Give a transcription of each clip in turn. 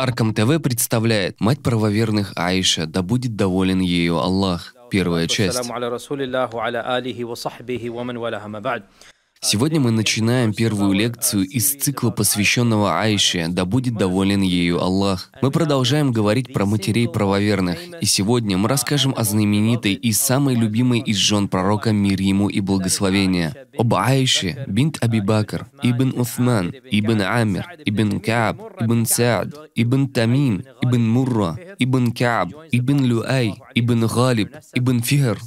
Аркам ТВ представляет «Мать правоверных Аиша, да будет доволен ею Аллах». Первая часть. Сегодня мы начинаем первую лекцию из цикла, посвященного Айше, да будет доволен ею Аллах. Мы продолжаем говорить про матерей правоверных, и сегодня мы расскажем о знаменитой и самой любимой из жен пророка мир ему и благословения, об Айше, бинт Абибакр, Ибн Уфман, Ибн Амир, Ибн Кааб, Ибн Саад, Ибн Тамим, Ибн Мурра, Ибн Кааб, Ибн Люай, Ибн Галиб, Ибн Фихр,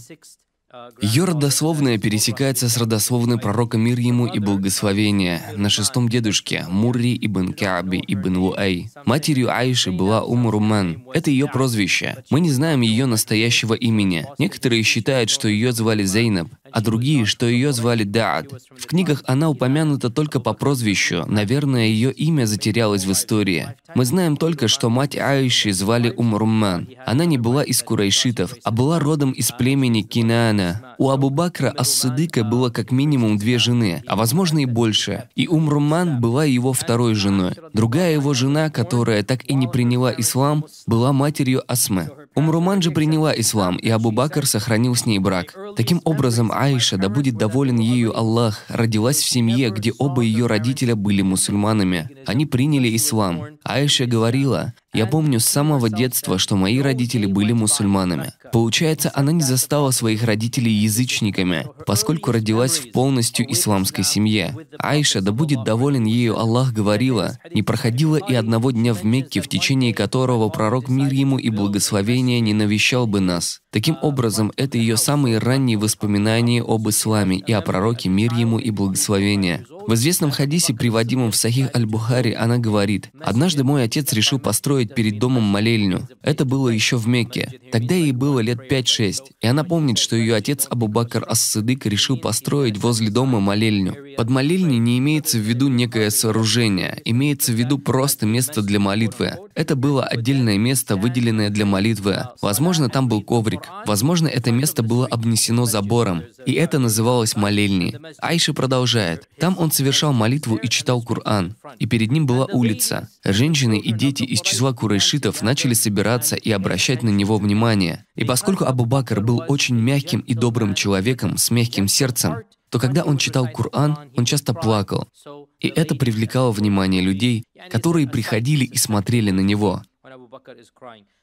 ее родословная пересекается с родословной пророка мир ему и благословения на шестом дедушке Мурри ибн Кааби ибн Луэй. Матерью Аиши была Умрумен. Это ее прозвище. Мы не знаем ее настоящего имени. Некоторые считают, что ее звали Зейнаб, а другие, что ее звали Даад. В книгах она упомянута только по прозвищу, наверное, ее имя затерялось в истории. Мы знаем только, что мать Аиши звали Умрумман. Она не была из курайшитов, а была родом из племени Кинаана, правильно? У Абу Бакра ас садыка было как минимум две жены, а возможно и больше. И Умруман была его второй женой. Другая его жена, которая так и не приняла ислам, была матерью Асмы. Умруман же приняла ислам, и Абу Бакр сохранил с ней брак. Таким образом, Аиша, да будет доволен ею Аллах, родилась в семье, где оба ее родителя были мусульманами. Они приняли ислам. Аиша говорила, «Я помню с самого детства, что мои родители были мусульманами. Получается, она не застала своих родителей язычниками, поскольку родилась в полностью исламской семье. Аиша, да будет доволен ею Аллах, говорила, не проходила и одного дня в Мекке, в течение которого пророк мир ему и благословение не навещал бы нас. Таким образом, это ее самые ранние воспоминания об исламе и о пророке мир ему и благословение. В известном хадисе, приводимом в Сахих Аль-Бухари, она говорит, «Однажды мой отец решил построить перед домом молельню. Это было еще в Мекке. Тогда ей было лет 5-6, и она помнит, что ее отец Абу-Бакр ас садык решил построить возле дома молельню. Под молельней не имеется в виду некое сооружение, имеется в виду просто место для молитвы. Это было отдельное место, выделенное для молитвы. Возможно, там был коврик, Ранг. Возможно, это место было обнесено забором, и это называлось молельней. Айша продолжает. Там он совершал молитву и читал Кур'ан, и перед ним была улица. Женщины и дети из числа курайшитов начали собираться и обращать на него внимание. И поскольку Абу Бакр был очень мягким и добрым человеком с мягким сердцем, то когда он читал Кур'ан, он часто плакал. И это привлекало внимание людей, которые приходили и смотрели на него.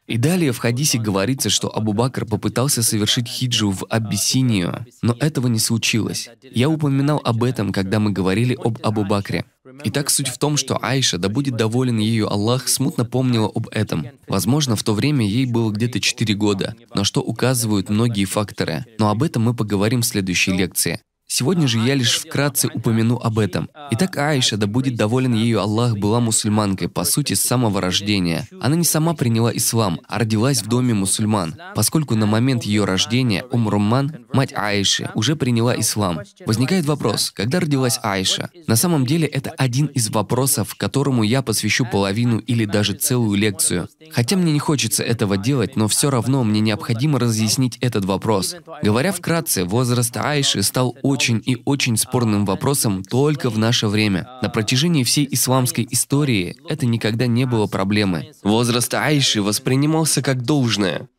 И далее в хадисе говорится, что Абу Бакр попытался совершить хиджу в Абиссинию, но этого не случилось. Я упоминал об этом, когда мы говорили об Абу Бакре. Итак, суть в том, что Айша, да будет доволен ее Аллах, смутно помнила об этом. Возможно, в то время ей было где-то 4 года, на что указывают многие факторы. Но об этом мы поговорим в следующей лекции. Сегодня же я лишь вкратце упомяну об этом. Итак, Аиша, да будет доволен ею Аллах, была мусульманкой, по сути, с самого рождения. Она не сама приняла ислам, а родилась в доме мусульман, поскольку на момент ее рождения Ум Румман, мать Аиши, уже приняла ислам. Возникает вопрос, когда родилась Аиша? На самом деле, это один из вопросов, которому я посвящу половину или даже целую лекцию. Хотя мне не хочется этого делать, но все равно мне необходимо разъяснить этот вопрос. Говоря вкратце, возраст Аиши стал очень очень и очень спорным вопросом только в наше время. На протяжении всей исламской истории это никогда не было проблемы. Возраст Айши воспринимался как должное.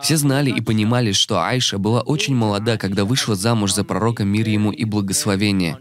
Все знали и понимали, что Айша была очень молода, когда вышла замуж за пророка мир ему и благословение.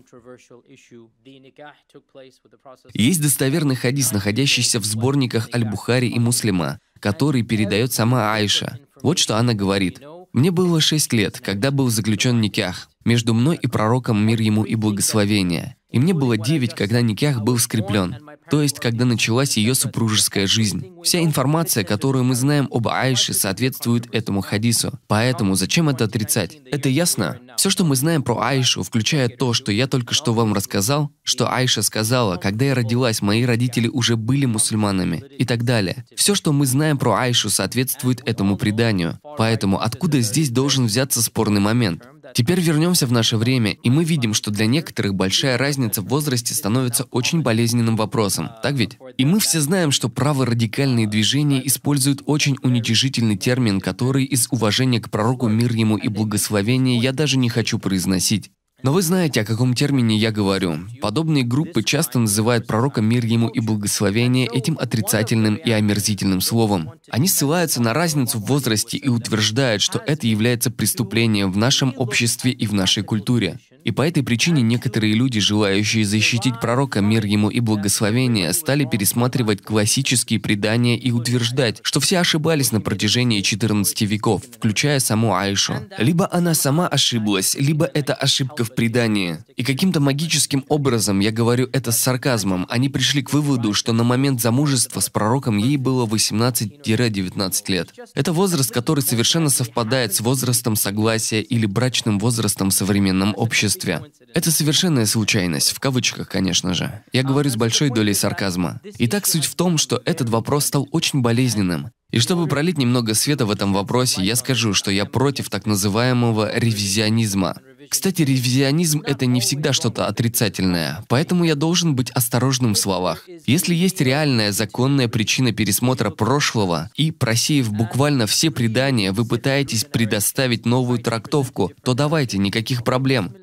Есть достоверный хадис, находящийся в сборниках Аль-Бухари и Муслима, который передает сама Айша. Вот что она говорит. «Мне было шесть лет, когда был заключен никях между мной и пророком мир ему и благословение. И мне было девять, когда Никях был скреплен, то есть когда началась ее супружеская жизнь. Вся информация, которую мы знаем об Аише, соответствует этому хадису. Поэтому зачем это отрицать? Это ясно? Все, что мы знаем про Аишу, включая то, что я только что вам рассказал, что Аиша сказала, когда я родилась, мои родители уже были мусульманами и так далее. Все, что мы знаем про Аишу, соответствует этому преданию. Поэтому откуда здесь должен взяться спорный момент? Теперь вернемся в наше время, и мы видим, что для некоторых большая разница в возрасте становится очень болезненным вопросом, так ведь? И мы все знаем, что праворадикальные движения используют очень уничижительный термин, который из уважения к пророку мир ему и благословение я даже не хочу произносить. Но вы знаете, о каком термине я говорю. Подобные группы часто называют пророка мир ему и благословение этим отрицательным и омерзительным словом. Они ссылаются на разницу в возрасте и утверждают, что это является преступлением в нашем обществе и в нашей культуре. И по этой причине некоторые люди, желающие защитить пророка, мир ему и благословение, стали пересматривать классические предания и утверждать, что все ошибались на протяжении 14 веков, включая саму Аишу. Либо она сама ошиблась, либо это ошибка в предании. И каким-то магическим образом, я говорю это с сарказмом, они пришли к выводу, что на момент замужества с пророком ей было 18-19 лет. Это возраст, который совершенно совпадает с возрастом согласия или брачным возрастом в современном обществе обществе. Это совершенная случайность, в кавычках, конечно же. Я говорю с большой долей сарказма. Итак, суть в том, что этот вопрос стал очень болезненным. И чтобы пролить немного света в этом вопросе, я скажу, что я против так называемого ревизионизма. Кстати, ревизионизм – это не всегда что-то отрицательное, поэтому я должен быть осторожным в словах. Если есть реальная законная причина пересмотра прошлого, и, просеяв буквально все предания, вы пытаетесь предоставить новую трактовку, то давайте, никаких проблем.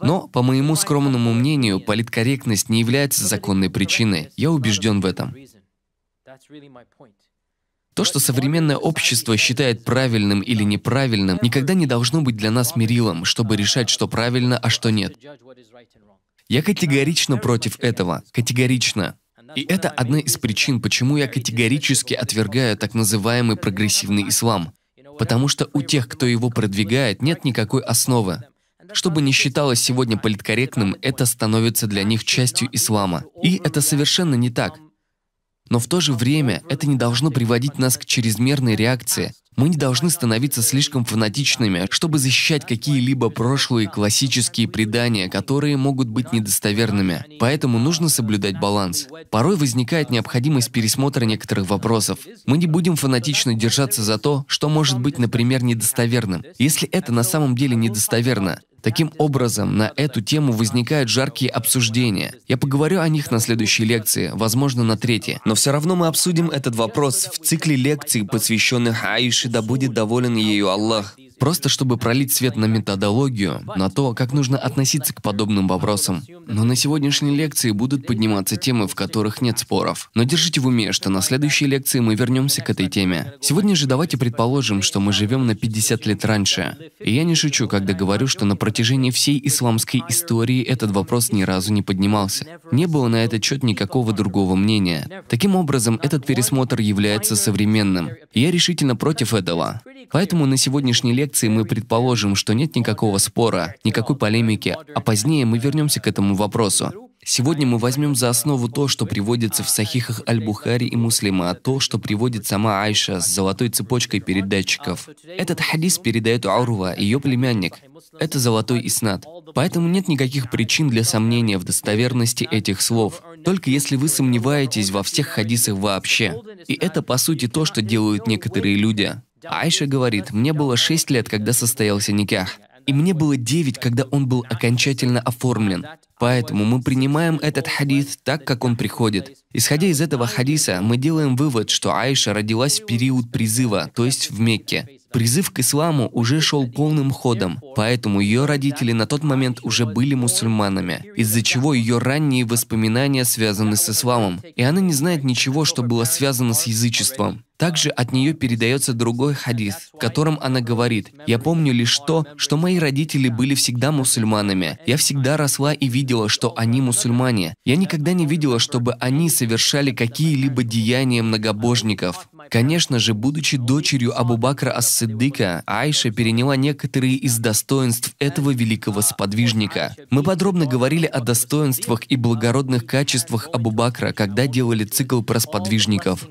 Но, по моему скромному мнению, политкорректность не является законной причиной. Я убежден в этом. То, что современное общество считает правильным или неправильным, никогда не должно быть для нас мерилом, чтобы uh, решать, что правильно, а что нет. Я категорично против этого. Категорично. И это одна из причин, почему я категорически отвергаю так называемый прогрессивный ислам. Потому что у тех, кто его продвигает, нет никакой основы. Что бы ни считалось сегодня политкорректным, это становится для них частью ислама. И это совершенно не так. Но в то же время это не должно приводить нас к чрезмерной реакции. Мы не должны становиться слишком фанатичными, чтобы защищать какие-либо прошлые классические предания, которые могут быть недостоверными. Поэтому нужно соблюдать баланс. Порой возникает необходимость пересмотра некоторых вопросов. Мы не будем фанатично держаться за то, что может быть, например, недостоверным, если это на самом деле недостоверно. Таким образом, на эту тему возникают жаркие обсуждения. Я поговорю о них на следующей лекции, возможно, на третьей. Но все равно мы обсудим этот вопрос в цикле лекций, посвященных Аише, да будет доволен ею Аллах. Просто чтобы пролить свет на методологию, на то, как нужно относиться к подобным вопросам. Но на сегодняшней лекции будут подниматься темы, в которых нет споров. Но держите в уме, что на следующей лекции мы вернемся к этой теме. Сегодня же давайте предположим, что мы живем на 50 лет раньше. И я не шучу, когда говорю, что на протяжении всей исламской истории этот вопрос ни разу не поднимался. Не было на этот счет никакого другого мнения. Таким образом, этот пересмотр является современным. И я решительно против этого. Поэтому на сегодняшней лекции лекции мы предположим, что нет никакого спора, никакой полемики, а позднее мы вернемся к этому вопросу. Сегодня мы возьмем за основу то, что приводится в сахихах Аль-Бухари и Муслима, а то, что приводит сама Айша с золотой цепочкой передатчиков. Этот хадис передает Аурва, ее племянник. Это золотой иснат. Поэтому нет никаких причин для сомнения в достоверности этих слов, только если вы сомневаетесь во всех хадисах вообще. И это, по сути, то, что делают некоторые люди. Айша говорит, мне было 6 лет, когда состоялся никях, и мне было 9, когда он был окончательно оформлен. Поэтому мы принимаем этот хадис так, как он приходит. Исходя из этого хадиса, мы делаем вывод, что Айша родилась в период призыва, то есть в Мекке. Призыв к исламу уже шел полным ходом, поэтому ее родители на тот момент уже были мусульманами, из-за чего ее ранние воспоминания связаны с исламом, и она не знает ничего, что было связано с язычеством. Также от нее передается другой хадис, в котором она говорит, «Я помню лишь то, что мои родители были всегда мусульманами. Я всегда росла и видела, что они мусульмане. Я никогда не видела, чтобы они совершали какие-либо деяния многобожников». Конечно же, будучи дочерью Абу Бакра Ас-Сиддыка, Айша переняла некоторые из достоинств этого великого сподвижника. Мы подробно говорили о достоинствах и благородных качествах Абу Бакра, когда делали цикл про сподвижников.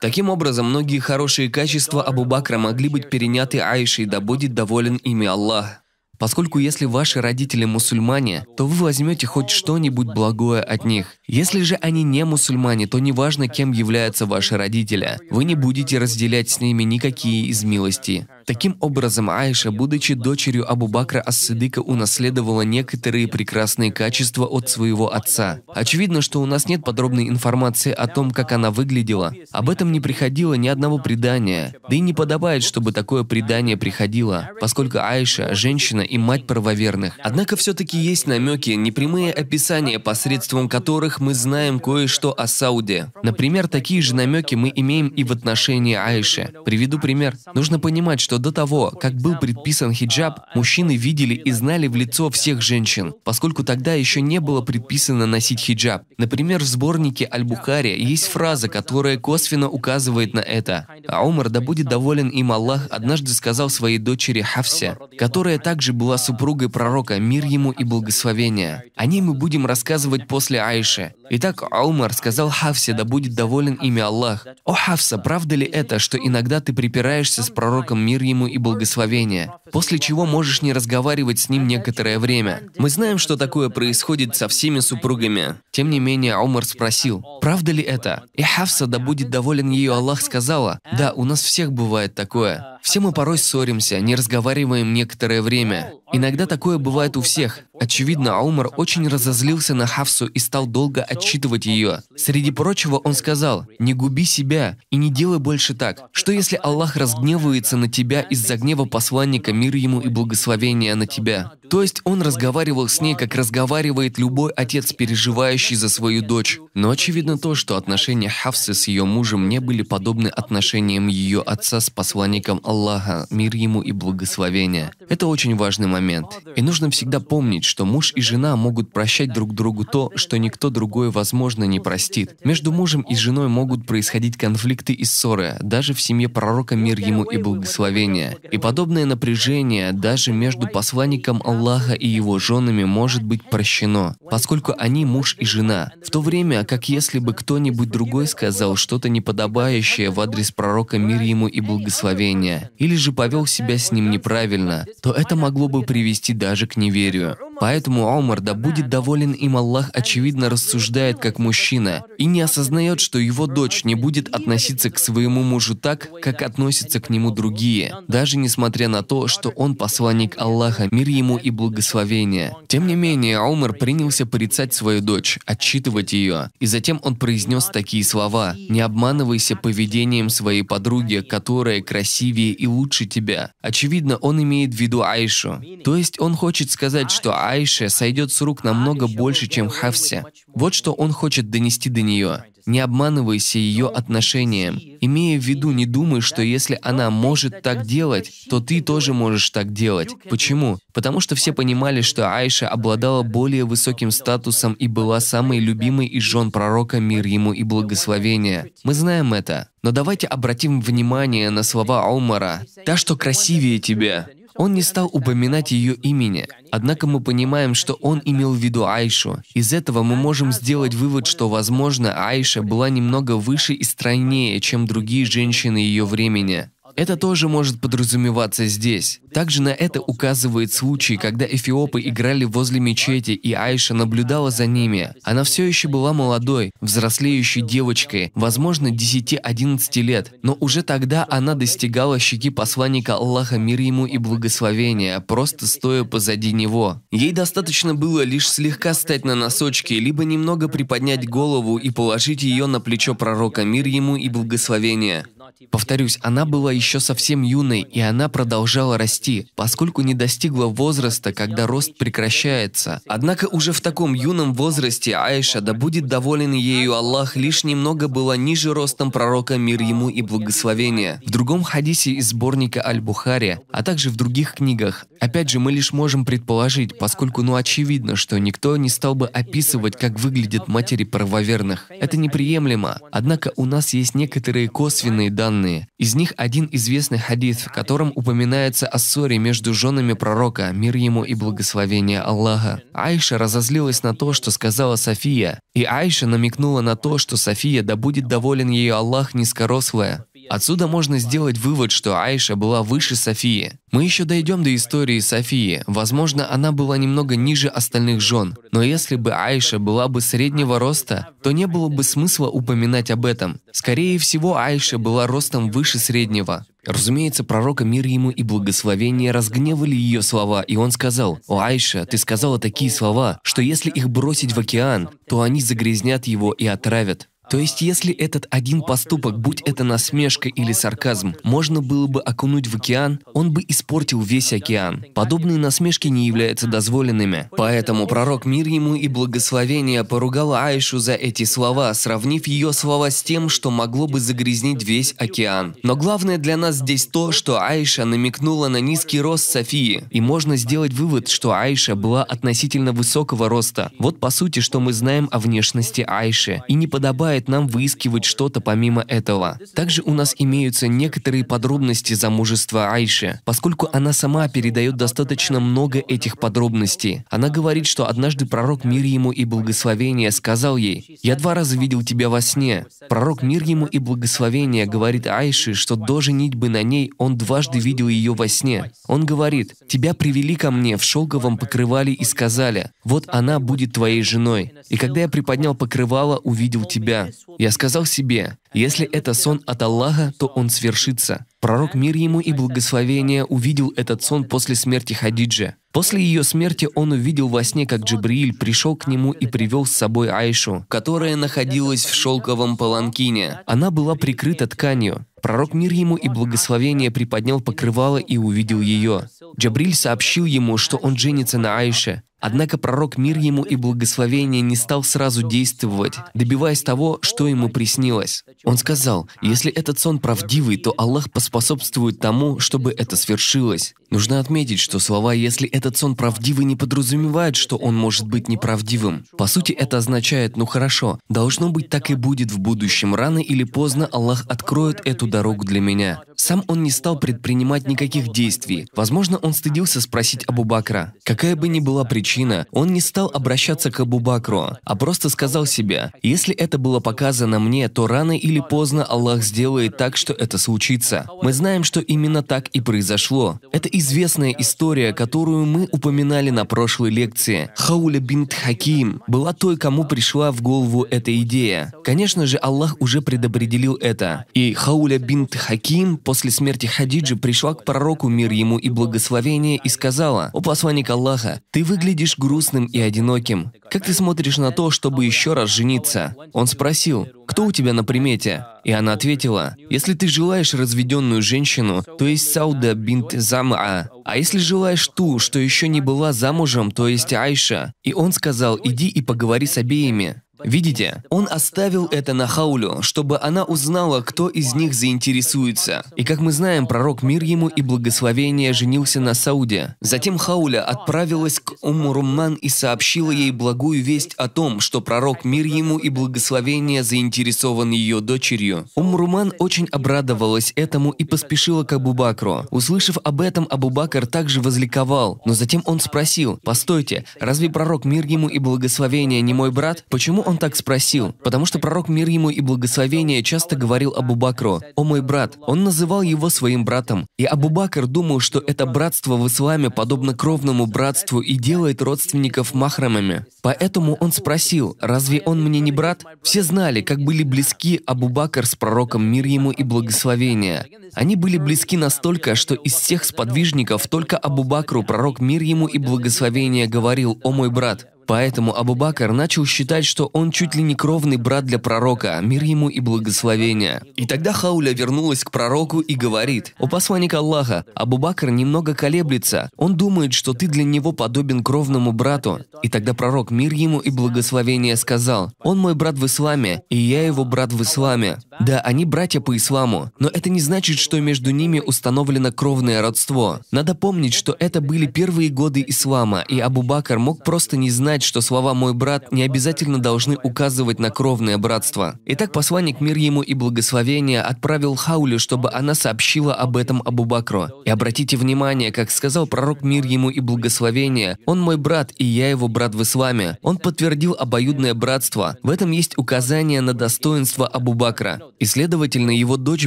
Таким образом, многие хорошие качества Абу Бакра могли быть переняты Айшей, да будет доволен ими Аллах. Поскольку если ваши родители мусульмане, то вы возьмете хоть что-нибудь благое от них. Если же они не мусульмане, то неважно, кем являются ваши родители, вы не будете разделять с ними никакие из милости. Таким образом, Аиша, будучи дочерью Абу Бакра Ас-Сыдыка, унаследовала некоторые прекрасные качества от своего отца. Очевидно, что у нас нет подробной информации о том, как она выглядела. Об этом не приходило ни одного предания. Да и не подобает, чтобы такое предание приходило, поскольку Аиша – женщина и мать правоверных. Однако все-таки есть намеки, непрямые описания, посредством которых которых мы знаем кое-что о Сауде. Например, такие же намеки мы имеем и в отношении Аиши. Приведу пример. Нужно понимать, что до того, как был предписан хиджаб, мужчины видели и знали в лицо всех женщин, поскольку тогда еще не было предписано носить хиджаб. Например, в сборнике Аль-Бухари есть фраза, которая косвенно указывает на это. А Умар, да будет доволен им Аллах, однажды сказал своей дочери Хафсе, которая также была супругой пророка, мир ему и благословение. О ней мы будем рассказывать после Аиши. Okay Итак, Умар сказал Хавсе, да будет доволен ими Аллах. «О, Хавса, правда ли это, что иногда ты припираешься с пророком мир ему и благословение, после чего можешь не разговаривать с ним некоторое время? Мы знаем, что такое происходит со всеми супругами». Тем не менее, Умар спросил, «Правда ли это?» И Хавса, да будет доволен ею Аллах, сказала, «Да, у нас всех бывает такое. Все мы порой ссоримся, не разговариваем некоторое время. Иногда такое бывает у всех». Очевидно, Аумар очень разозлился на Хавсу и стал долго отчитывать ее. Среди прочего он сказал, «Не губи себя и не делай больше так. Что если Аллах разгневается на тебя из-за гнева посланника, мир ему и благословения на тебя?» То есть он разговаривал с ней, как разговаривает любой отец, переживающий за свою дочь. Но очевидно то, что отношения Хавсы с ее мужем не были подобны отношениям ее отца с посланником Аллаха, мир ему и благословения. Это очень важный момент. И нужно всегда помнить, что муж и жена могут прощать друг другу то, что никто другой такое, возможно, не простит. Между мужем и женой могут происходить конфликты и ссоры, даже в семье пророка мир ему и благословение. И подобное напряжение даже между посланником Аллаха и его женами может быть прощено, поскольку они муж и жена. В то время, как если бы кто-нибудь другой сказал что-то неподобающее в адрес пророка мир ему и благословение, или же повел себя с ним неправильно, то это могло бы привести даже к неверию. Поэтому Омар да будет доволен им Аллах, очевидно рассуждает как мужчина и не осознает, что его дочь не будет относиться к своему мужу так, как относятся к нему другие, даже несмотря на то, что он посланник Аллаха, мир ему и благословение. Тем не менее, Омар принялся порицать свою дочь, отчитывать ее, и затем он произнес такие слова «Не обманывайся поведением своей подруги, которая красивее и лучше тебя». Очевидно, он имеет в виду Айшу. То есть он хочет сказать, что Аише сойдет с рук намного больше, чем Хафсе. Вот что он хочет донести до нее. Не обманывайся ее отношением. Имея в виду, не думай, что если она может так делать, то ты тоже можешь так делать. Почему? Потому что все понимали, что Айша обладала более высоким статусом и была самой любимой из жен пророка мир ему и благословения. Мы знаем это. Но давайте обратим внимание на слова Аумара. «Та, что красивее тебя». Он не стал упоминать ее имени, однако мы понимаем, что он имел в виду Айшу. Из этого мы можем сделать вывод, что, возможно, Айша была немного выше и стройнее, чем другие женщины ее времени. Это тоже может подразумеваться здесь. Также на это указывает случай, когда эфиопы играли возле мечети, и Айша наблюдала за ними. Она все еще была молодой, взрослеющей девочкой, возможно, 10-11 лет, но уже тогда она достигала щеки посланника Аллаха мир ему и благословения, просто стоя позади него. Ей достаточно было лишь слегка стать на носочки, либо немного приподнять голову и положить ее на плечо пророка мир ему и благословения. Повторюсь, она была еще совсем юной, и она продолжала расти, поскольку не достигла возраста, когда рост прекращается. Однако уже в таком юном возрасте Аиша, да будет доволен ею Аллах, лишь немного была ниже ростом пророка мир ему и благословения. В другом хадисе из сборника Аль-Бухари, а также в других книгах, опять же, мы лишь можем предположить, поскольку ну очевидно, что никто не стал бы описывать, как выглядят матери правоверных. Это неприемлемо. Однако у нас есть некоторые косвенные данные данные. Из них один известный хадис, в котором упоминается о ссоре между женами пророка, мир ему и благословение Аллаха. Айша разозлилась на то, что сказала София, и Айша намекнула на то, что София, да будет доволен ее Аллах низкорослая, Отсюда можно сделать вывод, что Аиша была выше Софии. Мы еще дойдем до истории Софии. Возможно, она была немного ниже остальных жен. Но если бы Аиша была бы среднего роста, то не было бы смысла упоминать об этом. Скорее всего, Аиша была ростом выше среднего. Разумеется, пророка мир ему и благословение разгневали ее слова, и он сказал, «О, Айша, ты сказала такие слова, что если их бросить в океан, то они загрязнят его и отравят». То есть, если этот один поступок, будь это насмешка или сарказм, можно было бы окунуть в океан, он бы испортил весь океан. Подобные насмешки не являются дозволенными. Поэтому пророк мир ему и благословение поругал Аишу за эти слова, сравнив ее слова с тем, что могло бы загрязнить весь океан. Но главное для нас здесь то, что Аиша намекнула на низкий рост Софии, и можно сделать вывод, что Аиша была относительно высокого роста. Вот по сути, что мы знаем о внешности Аиши, и не подобает мешает нам выискивать что-то помимо этого. Также у нас имеются некоторые подробности замужества Айши, поскольку она сама передает достаточно много этих подробностей. Она говорит, что однажды пророк мир ему и благословение сказал ей, «Я два раза видел тебя во сне». Пророк мир ему и благословение говорит Айше, что до бы на ней он дважды видел ее во сне. Он говорит, «Тебя привели ко мне в шелковом покрывале и сказали, вот она будет твоей женой. И когда я приподнял покрывало, увидел тебя. Я сказал себе, если это сон от Аллаха, то он свершится. Пророк, мир ему и благословение, увидел этот сон после смерти Хадиджи. После ее смерти он увидел во сне, как Джибрииль пришел к нему и привел с собой Айшу, которая находилась в шелковом паланкине. Она была прикрыта тканью. Пророк мир ему и благословение приподнял покрывало и увидел ее. Джабриль сообщил ему, что он женится на Айше. Однако пророк мир ему и благословение не стал сразу действовать, добиваясь того, что ему приснилось. Он сказал, если этот сон правдивый, то Аллах поспособствует тому, чтобы это свершилось. Нужно отметить, что слова «если этот сон правдивый» не подразумевают, что он может быть неправдивым. По сути, это означает «ну хорошо, должно быть так и будет в будущем, рано или поздно Аллах откроет эту дорогу для меня». Сам он не стал предпринимать никаких действий. Возможно, он стыдился спросить Абу Бакра. Какая бы ни была причина, он не стал обращаться к Абу Бакру, а просто сказал себе, «Если это было показано мне, то рано или или поздно Аллах сделает так, что это случится. Мы знаем, что именно так и произошло. Это известная история, которую мы упоминали на прошлой лекции. Хауля бинт Хаким была той, кому пришла в голову эта идея. Конечно же, Аллах уже предопределил это. И Хауля бинт Хаким после смерти Хадиджи пришла к пророку мир ему и благословение и сказала, «О посланник Аллаха, ты выглядишь грустным и одиноким. Как ты смотришь на то, чтобы еще раз жениться? Он спросил, кто у тебя на примете? И она ответила, если ты желаешь разведенную женщину, то есть Сауда бинт Замаа, а если желаешь ту, что еще не была замужем, то есть Айша. И он сказал, иди и поговори с обеими. Видите, он оставил это на Хаулю, чтобы она узнала, кто из них заинтересуется. И как мы знаем, пророк мир ему и благословение женился на Сауде. Затем Хауля отправилась к Умурумман и сообщила ей благую весть о том, что пророк мир ему и благословение заинтересован ее дочерью. Умуруман очень обрадовалась этому и поспешила к Абубакру. Услышав об этом, Абубакр также возликовал, но затем он спросил, «Постойте, разве пророк мир ему и благословение не мой брат? Почему он так спросил? Потому что пророк мир ему и благословение часто говорил Абу Бакру, «О мой брат». Он называл его своим братом. И Абу Бакр думал, что это братство в исламе подобно кровному братству и делает родственников махрамами. Поэтому он спросил, «Разве он мне не брат?» Все знали, как были близки Абу Бакр с пророком мир ему и благословение. Они были близки настолько, что из всех сподвижников только Абу Бакру, пророк мир ему и благословение, говорил, «О мой брат». Поэтому Абу-Бакр начал считать, что он чуть ли не кровный брат для пророка, мир ему и благословение. И тогда Хауля вернулась к пророку и говорит, «О посланник Аллаха, Абу-Бакр немного колеблется, он думает, что ты для него подобен кровному брату». И тогда пророк, мир ему и благословение, сказал, «Он мой брат в исламе, и я его брат в исламе». Да, они братья по исламу, но это не значит, что между ними установлено кровное родство. Надо помнить, что это были первые годы ислама, и Абу-Бакр мог просто не знать, знать, что слова «мой брат» не обязательно должны указывать на кровное братство. Итак, посланник мир ему и благословения отправил Хаулю, чтобы она сообщила об этом Абу Бакру. И обратите внимание, как сказал пророк мир ему и благословение, «Он мой брат, и я его брат в исламе». Он подтвердил обоюдное братство. В этом есть указание на достоинство Абу Бакра. И, следовательно, его дочь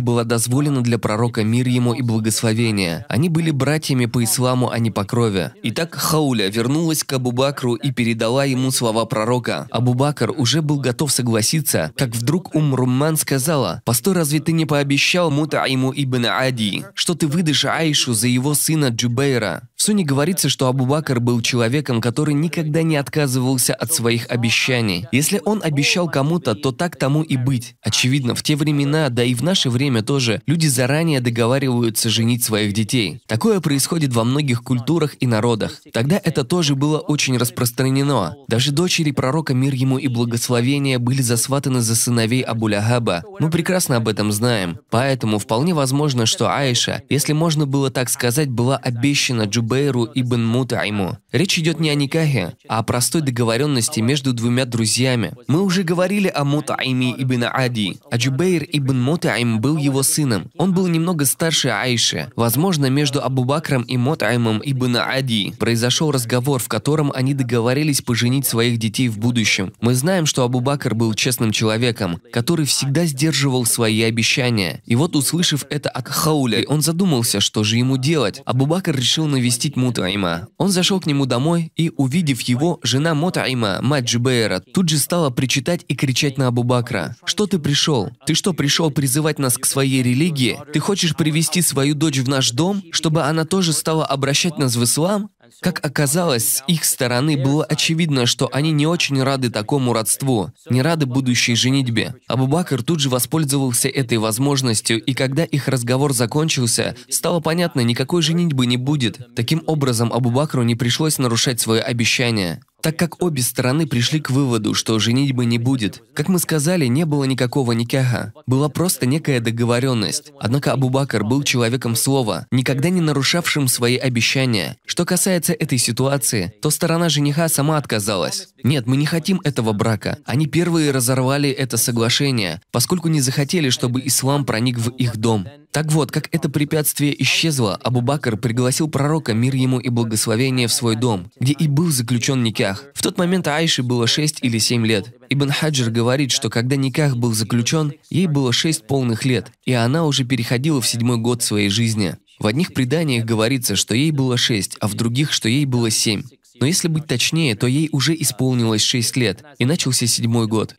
была дозволена для пророка мир ему и благословения. Они были братьями по исламу, а не по крови. Итак, Хауля вернулась к Абу Бакру и перед передала ему слова пророка. Абу Бакр уже был готов согласиться, как вдруг Ум сказала, «Постой, разве ты не пообещал Мутаиму ибн Ади, что ты выдашь Аишу за его сына Джубейра?» В Суне говорится, что Абу Бакр был человеком, который никогда не отказывался от своих обещаний. Если он обещал кому-то, то так тому и быть. Очевидно, в те времена, да и в наше время тоже, люди заранее договариваются женить своих детей. Такое происходит во многих культурах и народах. Тогда это тоже было очень распространено казино. Даже дочери пророка, мир ему и благословения, были засватаны за сыновей Абулягаба. Мы прекрасно об этом знаем. Поэтому вполне возможно, что Аиша, если можно было так сказать, была обещана Джубейру ибн Мутайму. Речь идет не о никахе, а о простой договоренности между двумя друзьями. Мы уже говорили о Мутайме ибн Ади, а Джубейр ибн Мутайм был его сыном. Он был немного старше Аиши. Возможно, между Абубакром и Мутаймом ибн Ади произошел разговор, в котором они договорились согласились поженить своих детей в будущем. Мы знаем, что Абу Бакр был честным человеком, который всегда сдерживал свои обещания. И вот, услышав это от Хауля, он задумался, что же ему делать. Абу Бакр решил навестить Мутаима. Он зашел к нему домой, и, увидев его, жена Мутаима, мать Джубейра, тут же стала причитать и кричать на Абу Бакра: «Что ты пришел? Ты что, пришел призывать нас к своей религии? Ты хочешь привести свою дочь в наш дом, чтобы она тоже стала обращать нас в ислам? Как оказалось, с их стороны было очевидно, что они не очень рады такому родству, не рады будущей женитьбе. Абубакр тут же воспользовался этой возможностью, и когда их разговор закончился, стало понятно, никакой женитьбы не будет. Таким образом, Абубакру не пришлось нарушать свое обещание. Так как обе стороны пришли к выводу, что женитьбы не будет, как мы сказали, не было никакого никяха, была просто некая договоренность. Однако Абу Бакр был человеком слова, никогда не нарушавшим свои обещания. Что касается этой ситуации, то сторона жениха сама отказалась. Нет, мы не хотим этого брака. Они первые разорвали это соглашение, поскольку не захотели, чтобы ислам проник в их дом. Так вот, как это препятствие исчезло, Абу-Бакр пригласил пророка, мир ему и благословение, в свой дом, где и был заключен никях. В тот момент Аише было 6 или 7 лет. Ибн Хаджар говорит, что когда никах был заключен, ей было 6 полных лет, и она уже переходила в седьмой год своей жизни. В одних преданиях говорится, что ей было шесть, а в других, что ей было семь. Но если быть точнее, то ей уже исполнилось 6 лет, и начался седьмой год.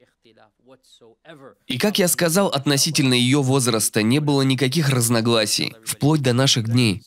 И как я сказал, относительно ее возраста не было никаких разногласий, вплоть до наших дней.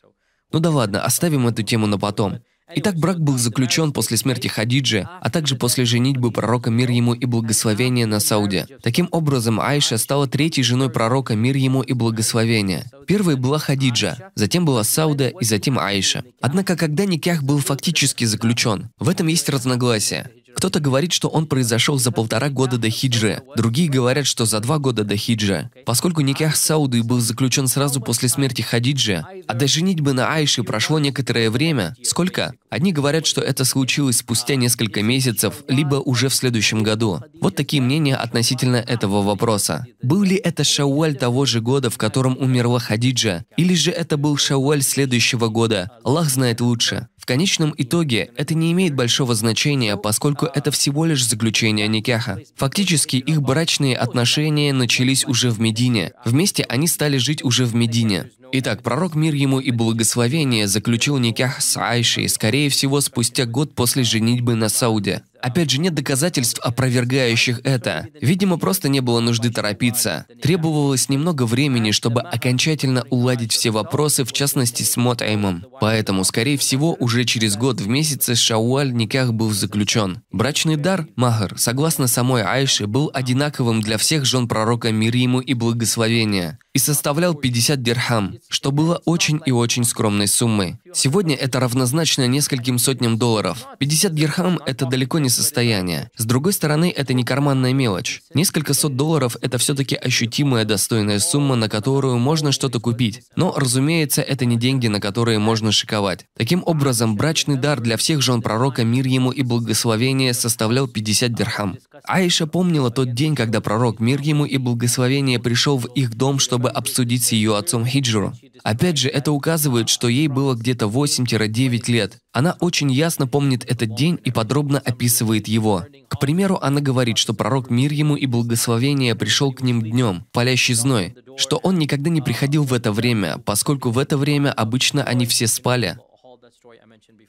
Ну да ладно, оставим эту тему на потом. Итак, брак был заключен после смерти Хадиджи, а также после женитьбы пророка мир ему и благословения на Сауде. Таким образом, Айша стала третьей женой пророка мир ему и благословения. Первой была Хадиджа, затем была Сауда и затем Айша. Однако, когда Никях был фактически заключен, в этом есть разногласия. Кто-то говорит, что он произошел за полтора года до хиджи, другие говорят, что за два года до хиджи. Поскольку Никях Сауды был заключен сразу после смерти Хадиджи, а до женитьбы на Айши прошло некоторое время, сколько? Одни говорят, что это случилось спустя несколько месяцев, либо уже в следующем году. Вот такие мнения относительно этого вопроса. Был ли это Шауаль того же года, в котором умерла Хадиджа, или же это был Шауаль следующего года? Аллах знает лучше конечном итоге это не имеет большого значения, поскольку это всего лишь заключение никяха. Фактически их брачные отношения начались уже в Медине. Вместе они стали жить уже в Медине. Итак, пророк мир ему и благословение заключил никях с Айшей, скорее всего, спустя год после женитьбы на Сауде. Опять же, нет доказательств, опровергающих это. Видимо, просто не было нужды торопиться. Требовалось немного времени, чтобы окончательно уладить все вопросы, в частности, с Мотаймом. Поэтому, скорее всего, уже через год в месяце Шауаль Никах был заключен. Брачный дар, Махар, согласно самой Айше, был одинаковым для всех жен пророка мир ему и благословения и составлял 50 дирхам что было очень и очень скромной суммой. Сегодня это равнозначно нескольким сотням долларов. 50 дирхам – это далеко не состояние. С другой стороны, это не карманная мелочь. Несколько сот долларов – это все-таки ощутимая достойная сумма, на которую можно что-то купить. Но, разумеется, это не деньги, на которые можно шиковать. Таким образом, брачный дар для всех жен пророка мир ему и благословение составлял 50 дирхам. Аиша помнила тот день, когда пророк мир ему и благословение пришел в их дом, чтобы обсудить с ее отцом Хиджру. Опять же, это указывает, что ей было где-то 8-9 лет. Она очень ясно помнит этот день и подробно описывает его. К примеру, она говорит, что пророк мир ему и благословение пришел к ним днем, палящий зной, что он никогда не приходил в это время, поскольку в это время обычно они все спали.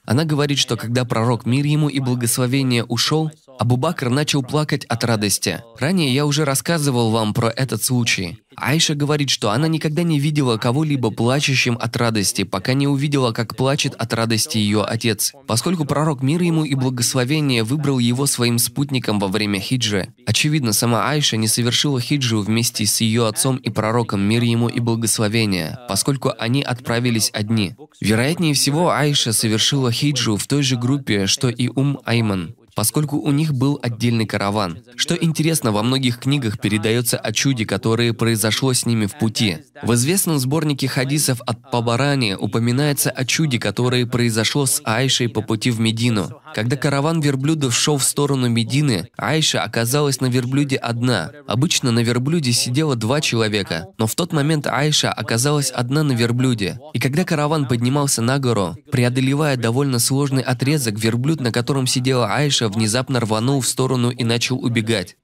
Она говорит, что когда пророк мир ему и благословение ушел, Абубакр начал плакать от радости. Ранее я уже рассказывал вам про этот случай. Айша говорит, что она никогда не видела кого-либо плачущим от радости, пока не увидела, как плачет от радости ее отец, поскольку пророк мир ему и благословение выбрал его своим спутником во время хиджи. Очевидно, сама Айша не совершила хиджу вместе с ее отцом и пророком мир ему и благословение, поскольку они отправились одни. Вероятнее всего, Айша совершила хиджу в той же группе, что и Ум Айман поскольку у них был отдельный караван. Что интересно, во многих книгах передается о чуде, которое произошло с ними в пути. В известном сборнике хадисов от Пабарани упоминается о чуде, которое произошло с Айшей по пути в Медину. Когда караван верблюдов шел в сторону Медины, Айша оказалась на верблюде одна. Обычно на верблюде сидело два человека, но в тот момент Айша оказалась одна на верблюде. И когда караван поднимался на гору, преодолевая довольно сложный отрезок, верблюд, на котором сидела Айша, юноша внезапно рванул в сторону и начал убегать.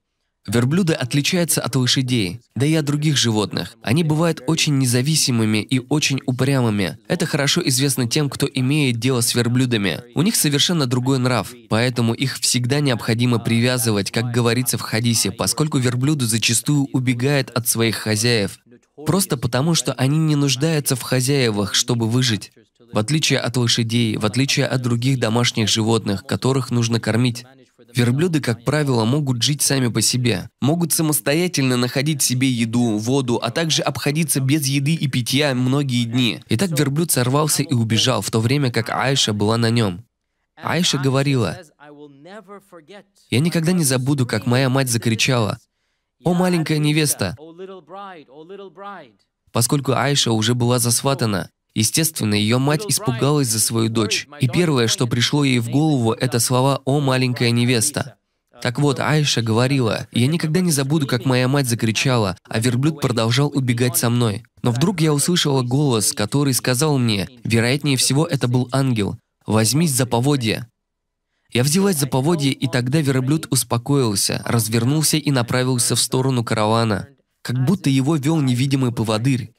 Верблюды отличаются от лошадей, да и от других животных. Они бывают очень независимыми и очень упрямыми. Это хорошо известно тем, кто имеет дело с верблюдами. У них совершенно другой нрав, поэтому их всегда необходимо привязывать, как говорится в хадисе, поскольку верблюды зачастую убегают от своих хозяев. Просто потому, что они не нуждаются в хозяевах, чтобы выжить. В отличие от лошадей, в отличие от других домашних животных, которых нужно кормить, Верблюды, как правило, могут жить сами по себе, могут самостоятельно находить себе еду, воду, а также обходиться без еды и питья многие дни. Итак, верблюд сорвался и убежал, в то время как Айша была на нем. Айша говорила, «Я никогда не забуду, как моя мать закричала, «О, маленькая невеста!» Поскольку Айша уже была засватана, Естественно, ее мать испугалась за свою дочь, и первое, что пришло ей в голову, это слова «О, маленькая невеста». Так вот, Айша говорила, «Я никогда не забуду, как моя мать закричала, а верблюд продолжал убегать со мной. Но вдруг я услышала голос, который сказал мне, вероятнее всего, это был ангел, «Возьмись за поводья». Я взялась за поводья, и тогда верблюд успокоился, развернулся и направился в сторону каравана. Как будто его вел невидимый поводырь.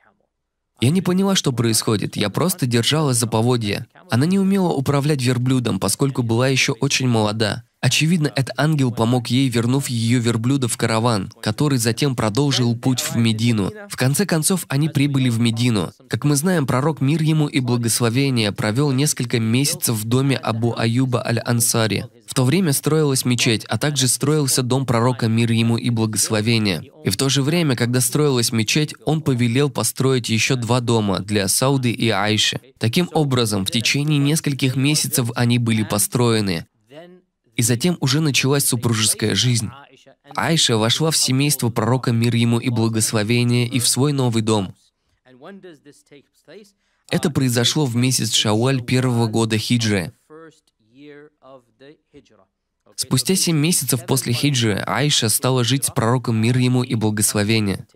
Я не поняла, что происходит, я просто держалась за поводья. Она не умела управлять верблюдом, поскольку была еще очень молода. Очевидно, этот ангел помог ей, вернув ее верблюда в караван, который затем продолжил путь в Медину. В конце концов, они прибыли в Медину. Как мы знаем, пророк мир ему и благословение провел несколько месяцев в доме Абу Аюба Аль-Ансари. В то время строилась мечеть, а также строился дом пророка мир ему и благословение. И в то же время, когда строилась мечеть, он повелел построить еще два дома для Сауды и Айши. Таким образом, в течение нескольких месяцев они были построены и затем уже началась супружеская жизнь. Айша вошла в семейство пророка мир ему и благословение и в свой новый дом. Это произошло в месяц Шауаль первого года хиджи. Спустя семь месяцев после хиджи Айша стала жить с пророком мир ему и благословение.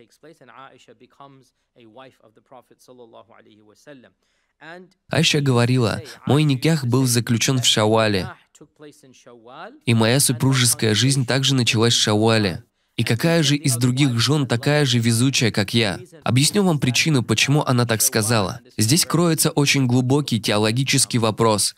Айша говорила, «Мой никях был заключен в Шауале, и моя супружеская жизнь также началась в Шауале. И какая же из других жен такая же везучая, как я? Объясню вам причину, почему она так сказала. Здесь кроется очень глубокий теологический вопрос.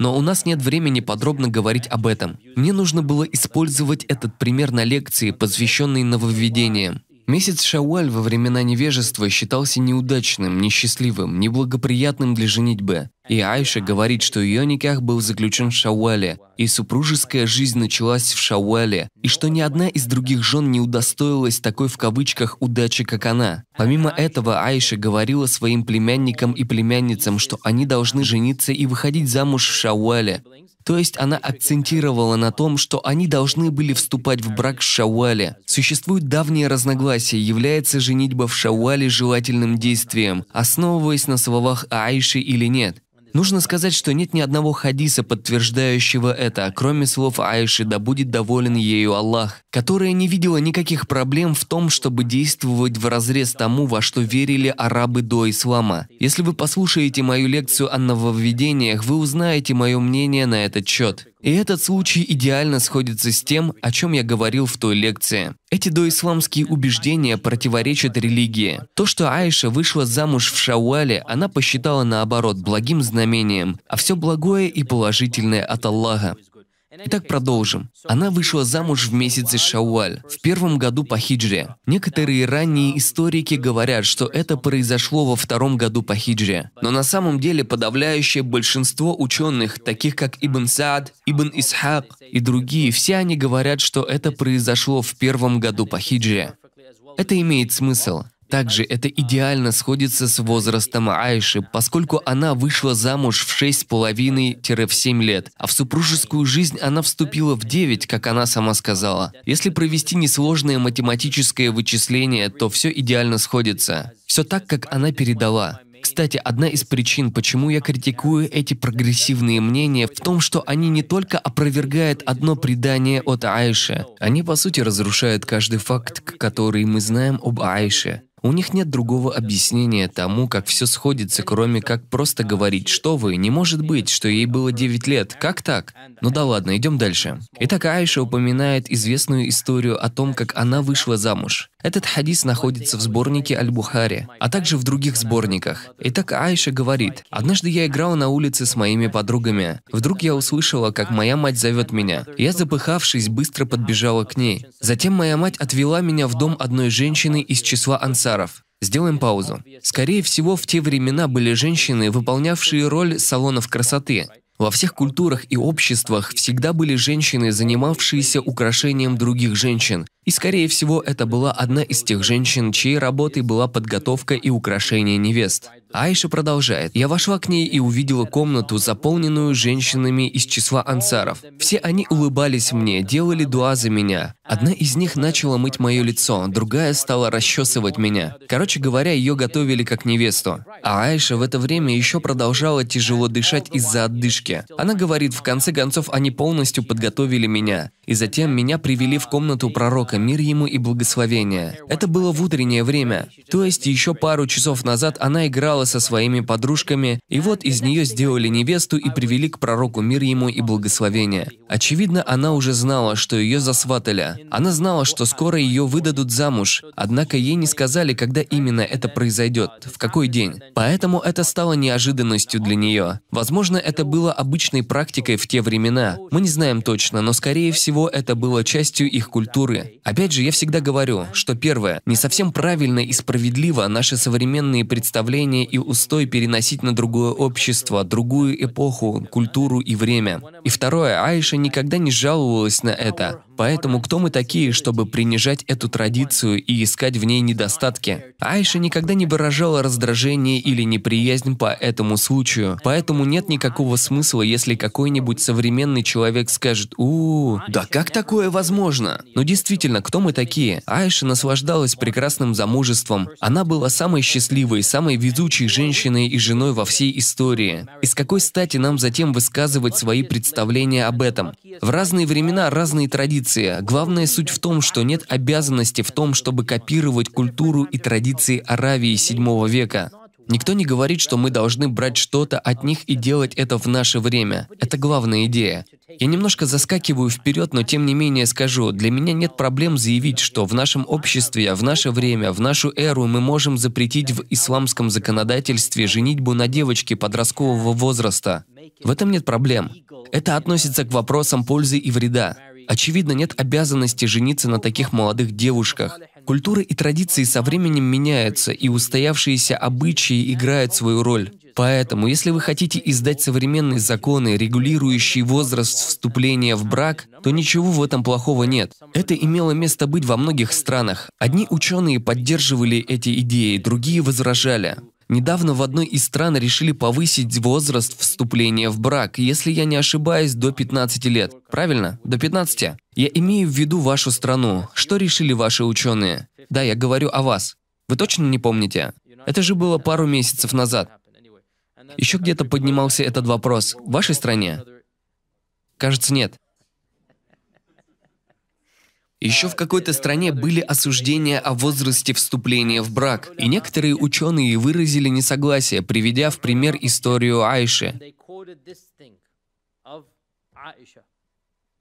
Но у нас нет времени подробно говорить об этом. Мне нужно было использовать этот пример на лекции, посвященной нововведениям. Месяц Шауаль во времена невежества считался неудачным, несчастливым, неблагоприятным для женитьбы. И Айша говорит, что ее никах был заключен в Шауэле, и супружеская жизнь началась в Шауэле, и что ни одна из других жен не удостоилась такой в кавычках удачи, как она. Помимо этого, Айша говорила своим племянникам и племянницам, что они должны жениться и выходить замуж в Шауэле. То есть она акцентировала на том, что они должны были вступать в брак в Шауале. Существует давнее разногласие, является женитьба в Шауале желательным действием, основываясь на словах Аиши или нет. Нужно сказать, что нет ни одного хадиса, подтверждающего это, а кроме слов Аиши «Да будет доволен ею Аллах» которая не видела никаких проблем в том, чтобы действовать в вразрез тому, во что верили арабы до ислама. Если вы послушаете мою лекцию о нововведениях, вы узнаете мое мнение на этот счет. И этот случай идеально сходится с тем, о чем я говорил в той лекции. Эти доисламские убеждения противоречат религии. То, что Аиша вышла замуж в Шауале, она посчитала наоборот благим знамением, а все благое и положительное от Аллаха. Итак, продолжим. Она вышла замуж в месяце Шауаль, в первом году по хиджре. Некоторые ранние историки говорят, что это произошло во втором году по хиджре. Но на самом деле подавляющее большинство ученых, таких как Ибн Саад, Ибн Исхак и другие, все они говорят, что это произошло в первом году по хиджре. Это имеет смысл. Также это идеально сходится с возрастом Айши, поскольку она вышла замуж в 6,5-7 лет, а в супружескую жизнь она вступила в 9, как она сама сказала. Если провести несложное математическое вычисление, то все идеально сходится. Все так, как она передала. Кстати, одна из причин, почему я критикую эти прогрессивные мнения, в том, что они не только опровергают одно предание от Аиши, они по сути разрушают каждый факт, который мы знаем об Аише. У них нет другого объяснения тому, как все сходится, кроме как просто говорить, что вы, не может быть, что ей было 9 лет, как так? Ну да ладно, идем дальше. Итак, Айша упоминает известную историю о том, как она вышла замуж. Этот хадис находится в сборнике Аль-Бухари, а также в других сборниках. Итак, Айша говорит, «Однажды я играла на улице с моими подругами. Вдруг я услышала, как моя мать зовет меня. Я, запыхавшись, быстро подбежала к ней. Затем моя мать отвела меня в дом одной женщины из числа ансаров. Сделаем паузу. Скорее всего, в те времена были женщины, выполнявшие роль салонов красоты. Во всех культурах и обществах всегда были женщины, занимавшиеся украшением других женщин, и, скорее всего, это была одна из тех женщин, чьей работой была подготовка и украшение невест. Айша продолжает. «Я вошла к ней и увидела комнату, заполненную женщинами из числа ансаров. Все они улыбались мне, делали дуа за меня. Одна из них начала мыть мое лицо, другая стала расчесывать меня. Короче говоря, ее готовили как невесту. А Айша в это время еще продолжала тяжело дышать из-за отдышки. Она говорит, в конце концов, они полностью подготовили меня. И затем меня привели в комнату пророка Аллаха, мир ему и благословение. Это было в утреннее время, то есть еще пару часов назад она играла со своими подружками, и вот из нее сделали невесту и привели к пророку мир ему и благословение. Очевидно, она уже знала, что ее засватали. Она знала, что скоро ее выдадут замуж, однако ей не сказали, когда именно это произойдет, в какой день. Поэтому это стало неожиданностью для нее. Возможно, это было обычной практикой в те времена. Мы не знаем точно, но скорее всего это было частью их культуры. Опять же, я всегда говорю, что первое, не совсем правильно и справедливо наши современные представления и устой переносить на другое общество, другую эпоху, культуру и время. И второе, Аиша никогда не жаловалась на это. Поэтому кто мы такие, чтобы принижать эту традицию и искать в ней недостатки? Аиша никогда не выражала раздражение или неприязнь по этому случаю. Поэтому нет никакого смысла, если какой-нибудь современный человек скажет «У, да как такое возможно?» Но действительно, действительно, кто мы такие? Айша наслаждалась прекрасным замужеством. Она была самой счастливой, самой везучей женщиной и женой во всей истории. И с какой стати нам затем высказывать свои представления об этом? В разные времена разные традиции. Главная суть в том, что нет обязанности в том, чтобы копировать культуру и традиции Аравии VII века. Никто не говорит, что мы должны брать что-то от них и делать это в наше время. Это главная идея. Я немножко заскакиваю вперед, но тем не менее скажу, для меня нет проблем заявить, что в нашем обществе, в наше время, в нашу эру мы можем запретить в исламском законодательстве женитьбу на девочке подросткового возраста. В этом нет проблем. Это относится к вопросам пользы и вреда. Очевидно, нет обязанности жениться на таких молодых девушках. Культура и традиции со временем меняются, и устоявшиеся обычаи играют свою роль. Поэтому, если вы хотите издать современные законы, регулирующие возраст вступления в брак, то ничего в этом плохого нет. Это имело место быть во многих странах. Одни ученые поддерживали эти идеи, другие возражали. Недавно в одной из стран решили повысить возраст вступления в брак, если я не ошибаюсь, до 15 лет. Правильно? До 15. Я имею в виду вашу страну. Что решили ваши ученые? Да, я говорю о вас. Вы точно не помните? Это же было пару месяцев назад. Еще где-то поднимался этот вопрос. В вашей стране? Кажется, нет. Еще в какой-то стране были осуждения о возрасте вступления в брак, и некоторые ученые выразили несогласие, приведя в пример историю Айши.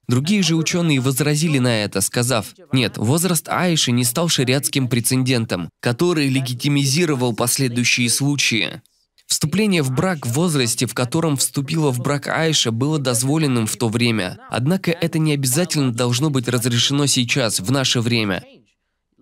Другие же ученые возразили на это, сказав, нет, возраст Аиши не стал шариатским прецедентом, который легитимизировал последующие случаи. Вступление в брак в возрасте, в котором вступила в брак Айша, было дозволенным в то время. Однако это не обязательно должно быть разрешено сейчас, в наше время.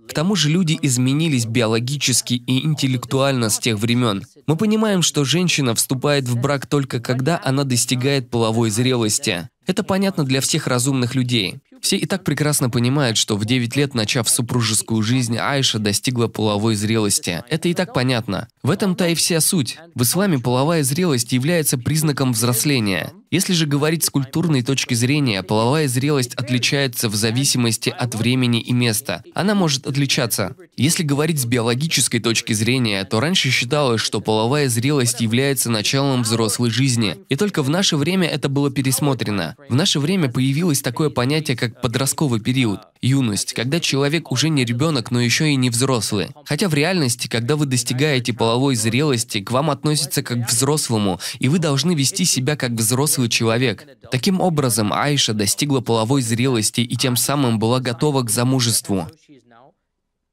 К тому же люди изменились биологически и интеллектуально с тех времен. Мы понимаем, что женщина вступает в брак только когда она достигает половой зрелости. Это понятно для всех разумных людей. Все и так прекрасно понимают, что в 9 лет, начав супружескую жизнь, Айша достигла половой зрелости. Это и так понятно. В этом-то и вся суть. В исламе половая зрелость является признаком взросления. Если же говорить с культурной точки зрения, половая зрелость отличается в зависимости от времени и места. Она может отличаться. Если говорить с биологической точки зрения, то раньше считалось, что половая зрелость является началом взрослой жизни. И только в наше время это было пересмотрено. В наше время появилось такое понятие, как подростковый период, юность, когда человек уже не ребенок, но еще и не взрослый. Хотя в реальности, когда вы достигаете половой зрелости, к вам относятся как к взрослому, и вы должны вести себя как взрослый человек. Таким образом, Айша достигла половой зрелости и тем самым была готова к замужеству.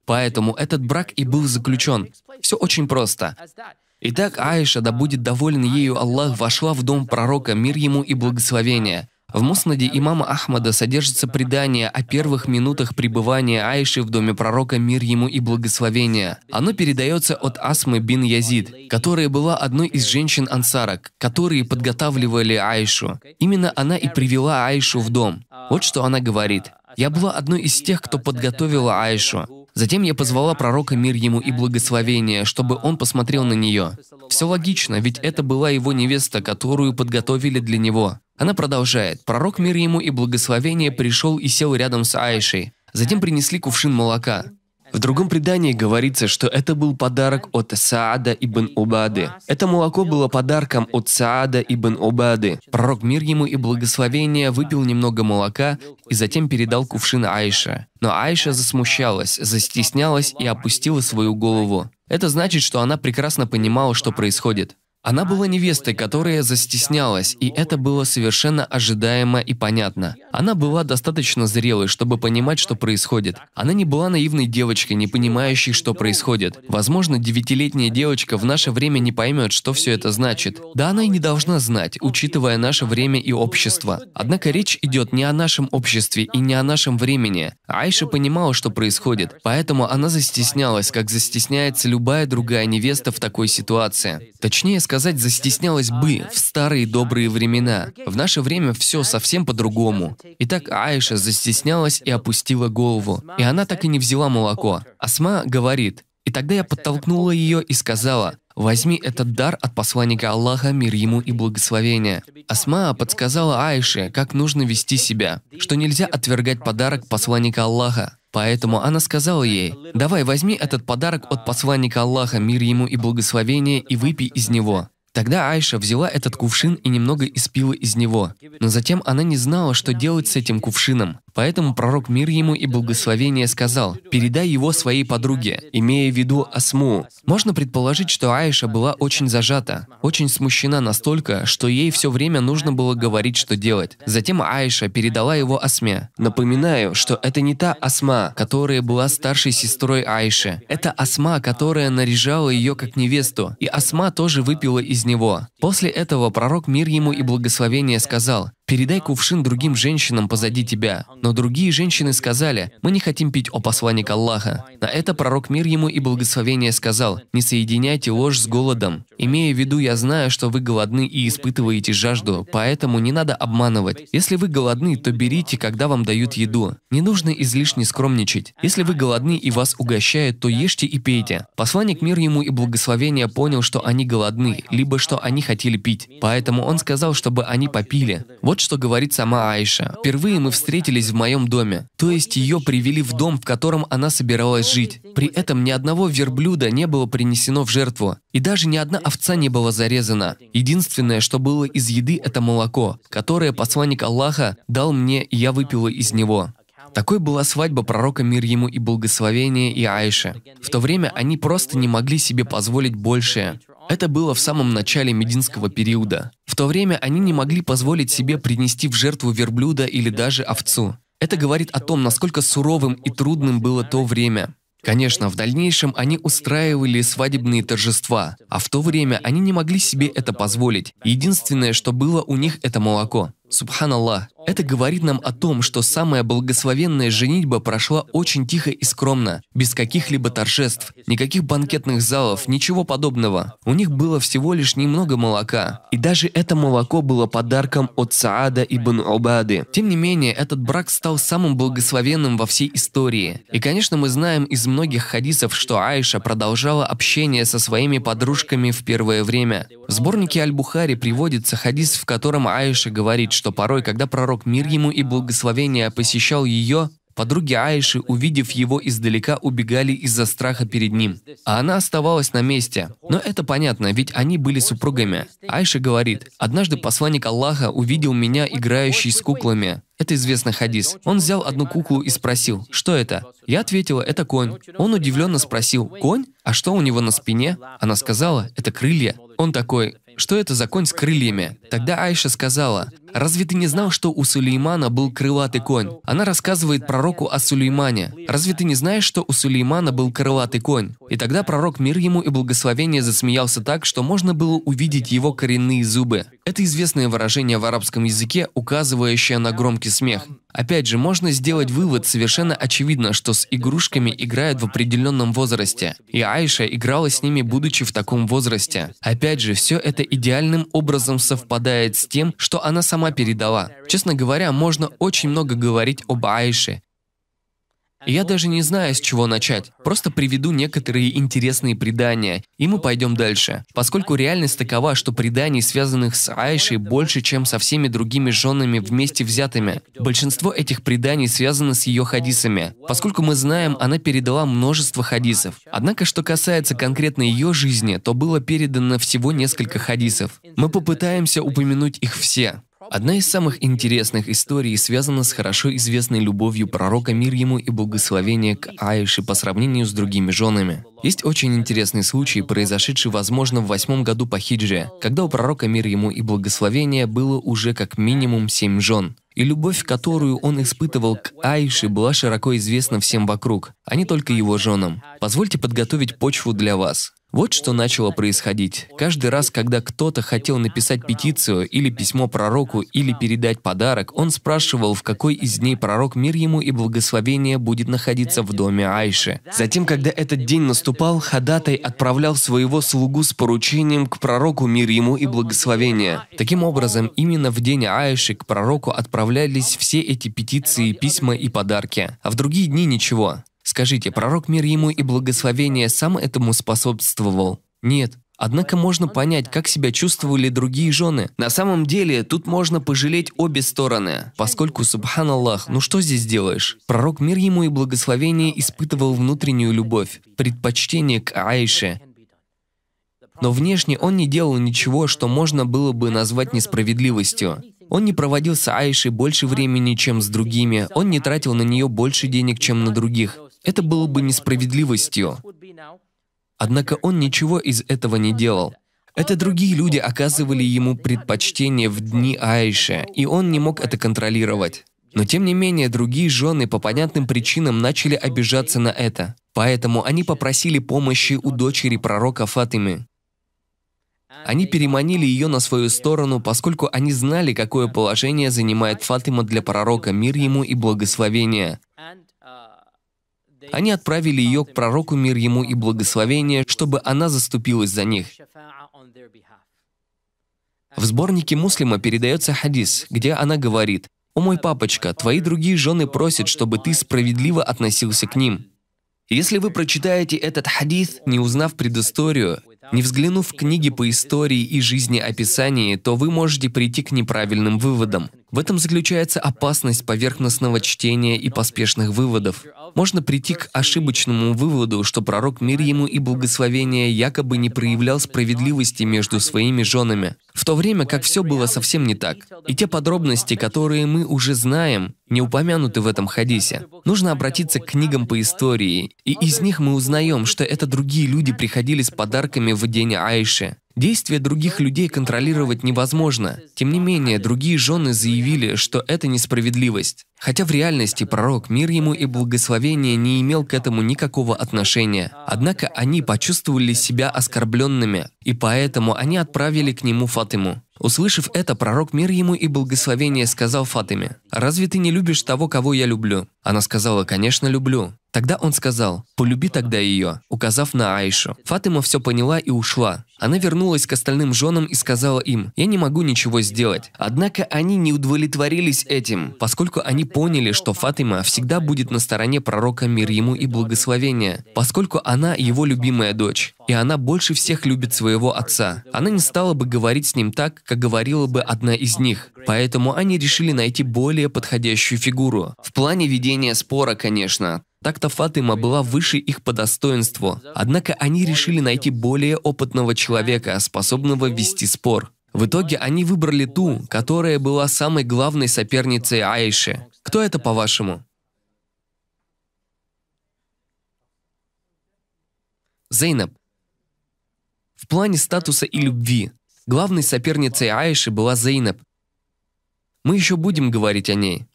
Поэтому этот брак и был заключен. Все очень просто. Итак, Аиша, да будет доволен ею Аллах, вошла в дом пророка, мир ему и благословение. В Муснаде имама Ахмада содержится предание о первых минутах пребывания Аиши в доме пророка «Мир ему и благословение». Оно передается от Асмы бин Язид, которая была одной из женщин ансарок, которые подготавливали Аишу. Именно она и привела Аишу в дом. Вот что она говорит. «Я была одной из тех, кто подготовила Аишу. Затем я позвала пророка мир ему и благословение, чтобы он посмотрел на нее. Все логично, ведь это была его невеста, которую подготовили для него. Она продолжает. Пророк мир ему и благословение пришел и сел рядом с Айшей. Затем принесли кувшин молока. В другом предании говорится, что это был подарок от Саада ибн Убады. Это молоко было подарком от Саада ибн Убады. Пророк мир ему и благословение выпил немного молока и затем передал кувшин Айше. Но Айша засмущалась, застеснялась и опустила свою голову. Это значит, что она прекрасно понимала, что происходит. Она была невестой, которая застеснялась, и это было совершенно ожидаемо и понятно. Она была достаточно зрелой, чтобы понимать, что происходит. Она не была наивной девочкой, не понимающей, что происходит. Возможно, девятилетняя девочка в наше время не поймет, что все это значит. Да она и не должна знать, учитывая наше время и общество. Однако речь идет не о нашем обществе и не о нашем времени. Айша понимала, что происходит, поэтому она застеснялась, как застесняется любая другая невеста в такой ситуации. Точнее сказать, застеснялась бы в старые добрые времена. В наше время все совсем по-другому. Итак, Аиша застеснялась и опустила голову. И она так и не взяла молоко. Асма говорит, «И тогда я подтолкнула ее и сказала, Возьми этот дар от посланника Аллаха, мир ему и благословение. Асма подсказала Аише, как нужно вести себя, что нельзя отвергать подарок посланника Аллаха. Поэтому она сказала ей, «Давай возьми этот подарок от посланника Аллаха, мир ему и благословение, и выпей из него». Тогда Айша взяла этот кувшин и немного испила из него. Но затем она не знала, что делать с этим кувшином. Поэтому пророк мир ему и благословение сказал, «Передай его своей подруге», имея в виду Асму. Можно предположить, что Аиша была очень зажата, очень смущена настолько, что ей все время нужно было говорить, что делать. Затем Аиша передала его Асме. Напоминаю, что это не та Асма, которая была старшей сестрой Аиши. Это Асма, которая наряжала ее как невесту. И Асма тоже выпила из из него. После этого пророк мир ему и благословение сказал, Передай кувшин другим женщинам позади тебя. Но другие женщины сказали, мы не хотим пить о посланник Аллаха. На это пророк мир ему и благословение сказал, не соединяйте ложь с голодом. Имея в виду, я знаю, что вы голодны и испытываете жажду, поэтому не надо обманывать. Если вы голодны, то берите, когда вам дают еду. Не нужно излишне скромничать. Если вы голодны и вас угощают, то ешьте и пейте. Посланник мир ему и благословение понял, что они голодны, либо что они хотели пить. Поэтому он сказал, чтобы они попили. Вот вот что говорит сама Айша. «Впервые мы встретились в моем доме, то есть ее привели в дом, в котором она собиралась жить. При этом ни одного верблюда не было принесено в жертву, и даже ни одна овца не была зарезана. Единственное, что было из еды, это молоко, которое посланник Аллаха дал мне, и я выпила из него». Такой была свадьба пророка мир ему и благословение, и Айши. В то время они просто не могли себе позволить большее. Это было в самом начале мединского периода. В то время они не могли позволить себе принести в жертву верблюда или даже овцу. Это говорит о том, насколько суровым и трудным было то время. Конечно, в дальнейшем они устраивали свадебные торжества, а в то время они не могли себе это позволить. Единственное, что было у них, это молоко. Субханаллах, это говорит нам о том, что самая благословенная женитьба прошла очень тихо и скромно, без каких-либо торжеств, никаких банкетных залов, ничего подобного. У них было всего лишь немного молока. И даже это молоко было подарком от Саада ибн Убады. Тем не менее, этот брак стал самым благословенным во всей истории. И, конечно, мы знаем из многих хадисов, что Аиша продолжала общение со своими подружками в первое время. В сборнике Аль-Бухари приводится хадис, в котором Аиша говорит, что что порой, когда пророк мир ему и благословение посещал ее, подруги Аиши, увидев его издалека, убегали из-за страха перед ним, а она оставалась на месте. Но это понятно, ведь они были супругами. Аиша говорит, «Однажды посланник Аллаха увидел меня, играющий с куклами. Это известный хадис. Он взял одну куклу и спросил, что это? Я ответила, это конь. Он удивленно спросил, конь? А что у него на спине? Она сказала, это крылья. Он такой, что это за конь с крыльями? Тогда Айша сказала, «Разве ты не знал, что у Сулеймана был крылатый конь?» Она рассказывает пророку о Сулеймане. «Разве ты не знаешь, что у Сулеймана был крылатый конь?» И тогда пророк мир ему и благословение засмеялся так, что можно было увидеть его коренные зубы. Это известное выражение в арабском языке, указывающее на громкий смех. Опять же, можно сделать вывод совершенно очевидно, что с игрушками играют в определенном возрасте, и Айша играла с ними, будучи в таком возрасте. Опять же, все это идеальным образом совпадает с тем, что она сама передала. Честно говоря, можно очень много говорить об Айше, я даже не знаю, с чего начать. Просто приведу некоторые интересные предания, и мы пойдем дальше. Поскольку реальность такова, что преданий, связанных с Айшей, больше, чем со всеми другими женами вместе взятыми. Большинство этих преданий связано с ее хадисами. Поскольку мы знаем, она передала множество хадисов. Однако, что касается конкретно ее жизни, то было передано всего несколько хадисов. Мы попытаемся упомянуть их все. Одна из самых интересных историй связана с хорошо известной любовью пророка мир ему и благословение, к Аише по сравнению с другими женами. Есть очень интересный случай, произошедший, возможно, в восьмом году по хиджре, когда у пророка мир ему и благословение, было уже как минимум семь жен и любовь, которую он испытывал к Айше, была широко известна всем вокруг, а не только его женам. Позвольте подготовить почву для вас. Вот что начало происходить. Каждый раз, когда кто-то хотел написать петицию или письмо пророку или передать подарок, он спрашивал, в какой из дней пророк мир ему и благословение будет находиться в доме Айши. Затем, когда этот день наступал, Хадатай отправлял своего слугу с поручением к пророку мир ему и благословение. Таким образом, именно в день Айши к пророку отправлялись все эти петиции, письма и подарки, а в другие дни ничего. Скажите, пророк мир ему и благословение сам этому способствовал? Нет. Однако можно понять, как себя чувствовали другие жены. На самом деле, тут можно пожалеть обе стороны, поскольку, субханаллах, ну что здесь делаешь? Пророк мир ему и благословение испытывал внутреннюю любовь, предпочтение к Аише, но внешне он не делал ничего, что можно было бы назвать несправедливостью. Он не проводил с Аишей больше времени, чем с другими, он не тратил на нее больше денег, чем на других. Это было бы несправедливостью. Однако он ничего из этого не делал. Это другие люди оказывали ему предпочтение в дни Аиша, и он не мог это контролировать. Но тем не менее, другие жены по понятным причинам начали обижаться на это. Поэтому они попросили помощи у дочери пророка Фатимы. Они переманили ее на свою сторону, поскольку они знали, какое положение занимает Фатима для пророка, мир ему и благословение. Они отправили ее к пророку мир ему и благословение, чтобы она заступилась за них. В сборнике Муслима передается хадис, где она говорит, «О мой папочка, твои другие жены просят, чтобы ты справедливо относился к ним». Если вы прочитаете этот хадис, не узнав предысторию, не взглянув в книги по истории и жизнеописании, то вы можете прийти к неправильным выводам. В этом заключается опасность поверхностного чтения и поспешных выводов. Можно прийти к ошибочному выводу, что пророк мир ему и благословение якобы не проявлял справедливости между своими женами, в то время как все было совсем не так. И те подробности, которые мы уже знаем, не упомянуты в этом хадисе. Нужно обратиться к книгам по истории, и из них мы узнаем, что это другие люди приходили с подарками событиями в день Айши. Действия других людей контролировать невозможно. Тем не менее, другие жены заявили, что это несправедливость. Хотя в реальности пророк, мир ему и благословение, не имел к этому никакого отношения. Однако они почувствовали себя оскорбленными, и поэтому они отправили к нему Фатиму. Услышав это, пророк мир ему и благословение сказал Фатиме, «Разве ты не любишь того, кого я люблю?» Она сказала, «Конечно, люблю». Тогда он сказал, «Полюби тогда ее», указав на Аишу. Фатима все поняла и ушла. Она вернулась к остальным женам и сказала им, «Я не могу ничего сделать». Однако они не удовлетворились этим, поскольку они поняли, что Фатима всегда будет на стороне пророка мир ему и благословения, поскольку она его любимая дочь, и она больше всех любит своего отца. Она не стала бы говорить с ним так, как говорила бы одна из них, поэтому они решили найти более подходящую фигуру. В плане ведения спора, конечно, так-то Фатима была выше их по достоинству, однако они решили найти более опытного человека, способного вести спор. В итоге они выбрали ту, которая была самой главной соперницей Аиши. Кто это, по-вашему? Зейнаб. В плане статуса и любви. Главной соперницей Аиши была Зейнаб. Мы еще будем говорить о ней.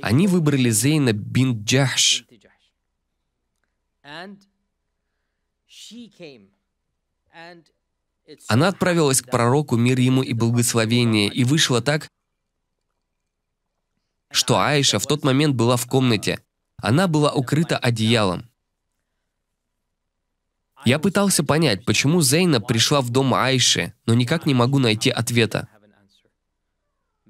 Они выбрали Зейна бин Джаш. Она отправилась к пророку, мир ему и благословение, и вышла так, что Аиша в тот момент была в комнате. Она была укрыта одеялом. Я пытался понять, почему Зейна пришла в дом Аиши, но никак не могу найти ответа.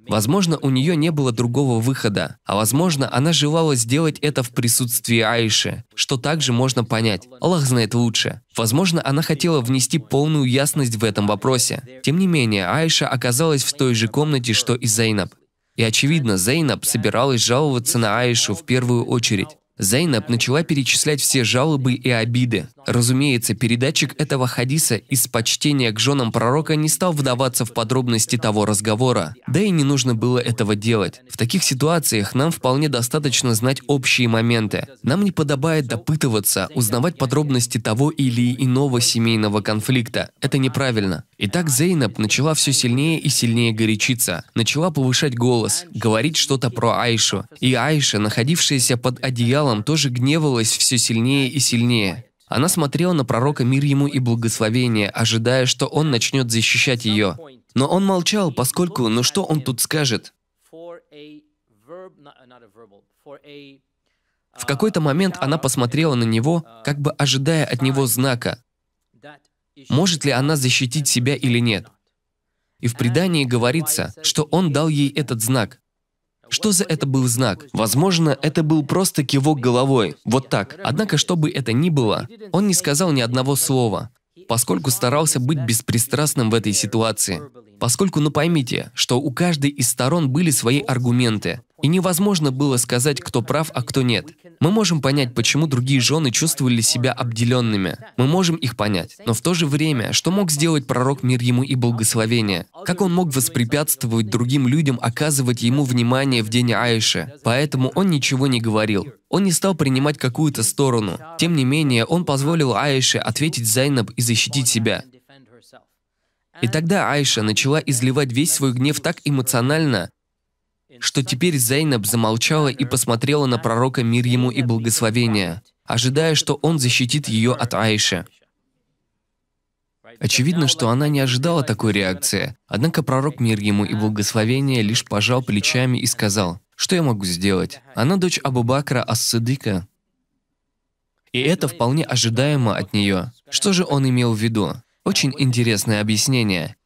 Возможно, у нее не было другого выхода, а возможно, она желала сделать это в присутствии Аиши, что также можно понять. Аллах знает лучше. Возможно, она хотела внести полную ясность в этом вопросе. Тем не менее, Аиша оказалась в той же комнате, что и Зейнаб. И очевидно, Зейнаб собиралась жаловаться на Аишу в первую очередь. Зайнаб начала перечислять все жалобы и обиды. Разумеется, передатчик этого хадиса из почтения к женам пророка не стал вдаваться в подробности того разговора. Да и не нужно было этого делать. В таких ситуациях нам вполне достаточно знать общие моменты. Нам не подобает допытываться, узнавать подробности того или иного семейного конфликта. Это неправильно. Итак, Зейнаб начала все сильнее и сильнее горячиться. Начала повышать голос, говорить что-то про Айшу. И Айша, находившаяся под одеялом, началом, тоже гневалась все сильнее и сильнее. Она смотрела на пророка мир ему и благословение, ожидая, что он начнет защищать ее. Но он молчал, поскольку, ну что он тут скажет? В какой-то момент она посмотрела на него, как бы ожидая от него знака. Может ли она защитить себя или нет? И в предании говорится, что он дал ей этот знак. Что за это был знак? Возможно, это был просто кивок головой, вот так. Однако, что бы это ни было, он не сказал ни одного слова, поскольку старался быть беспристрастным в этой ситуации. Поскольку, ну поймите, что у каждой из сторон были свои аргументы, и невозможно было сказать, кто прав, а кто нет. Мы можем понять, почему другие жены чувствовали себя обделенными. Мы можем их понять. Но в то же время, что мог сделать пророк мир ему и благословение? Как он мог воспрепятствовать другим людям оказывать ему внимание в день Аиши? Поэтому он ничего не говорил. Он не стал принимать какую-то сторону. Тем не менее, он позволил Аише ответить Зайнаб и защитить себя. И тогда Айша начала изливать весь свой гнев так эмоционально, что теперь Зайнаб замолчала и посмотрела на пророка мир ему и благословения, ожидая, что он защитит ее от Аиши. Очевидно, что она не ожидала такой реакции, однако пророк мир ему и благословение лишь пожал плечами и сказал, «Что я могу сделать? Она дочь Абубакра Ас-Садыка». И это вполне ожидаемо от нее. Что же он имел в виду? Очень интересное объяснение.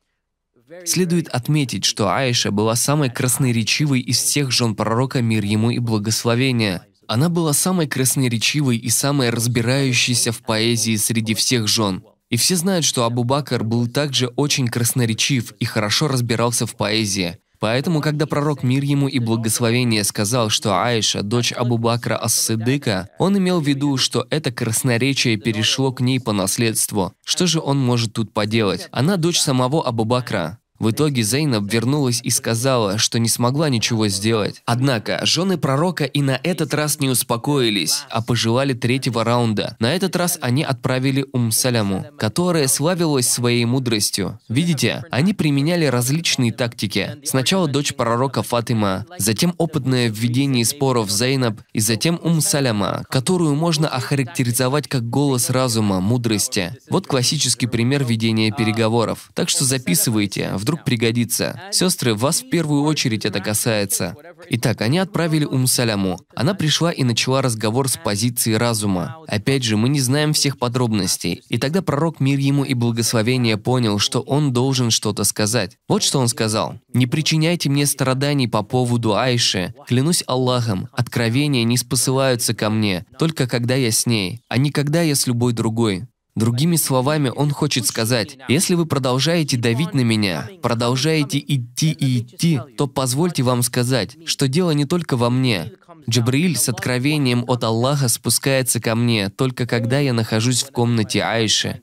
Следует отметить, что Аиша была самой красноречивой из всех жен пророка мир ему и благословения. Она была самой красноречивой и самой разбирающейся в поэзии среди всех жен. И все знают, что Абу-Бакр был также очень красноречив и хорошо разбирался в поэзии. Поэтому, когда пророк мир ему и благословение сказал, что Аиша – дочь Абу-Бакра Ас-Сыдыка, он имел в виду, что это красноречие перешло к ней по наследству. Что же он может тут поделать? Она дочь самого Абу-Бакра. В итоге Зейнаб вернулась и сказала, что не смогла ничего сделать. Однако, жены пророка и на этот раз не успокоились, а пожелали третьего раунда. На этот раз они отправили Ум Саляму, которая славилась своей мудростью. Видите, они применяли различные тактики. Сначала дочь пророка Фатима, затем опытное введение споров Зейнаб и затем Ум Саляма, которую можно охарактеризовать как голос разума, мудрости. Вот классический пример ведения переговоров. Так что записывайте, вдруг вдруг пригодится. Сестры, вас в первую очередь это касается. Итак, они отправили Ум Саляму. Она пришла и начала разговор с позиции разума. Опять же, мы не знаем всех подробностей. И тогда пророк, мир ему и благословение, понял, что он должен что-то сказать. Вот что он сказал. «Не причиняйте мне страданий по поводу Айши. Клянусь Аллахом, откровения не спосылаются ко мне, только когда я с ней, а не когда я с любой другой. Другими словами, он хочет сказать, если вы продолжаете давить на меня, продолжаете идти и идти, то позвольте вам сказать, что дело не только во мне. Джабриль с откровением от Аллаха спускается ко мне, только когда я нахожусь в комнате Аиши.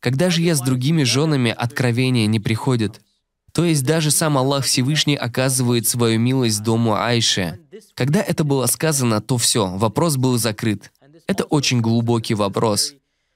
Когда же я с другими женами, откровение не приходит. То есть даже сам Аллах Всевышний оказывает свою милость дому Айши. Когда это было сказано, то все, вопрос был закрыт. Это очень глубокий вопрос.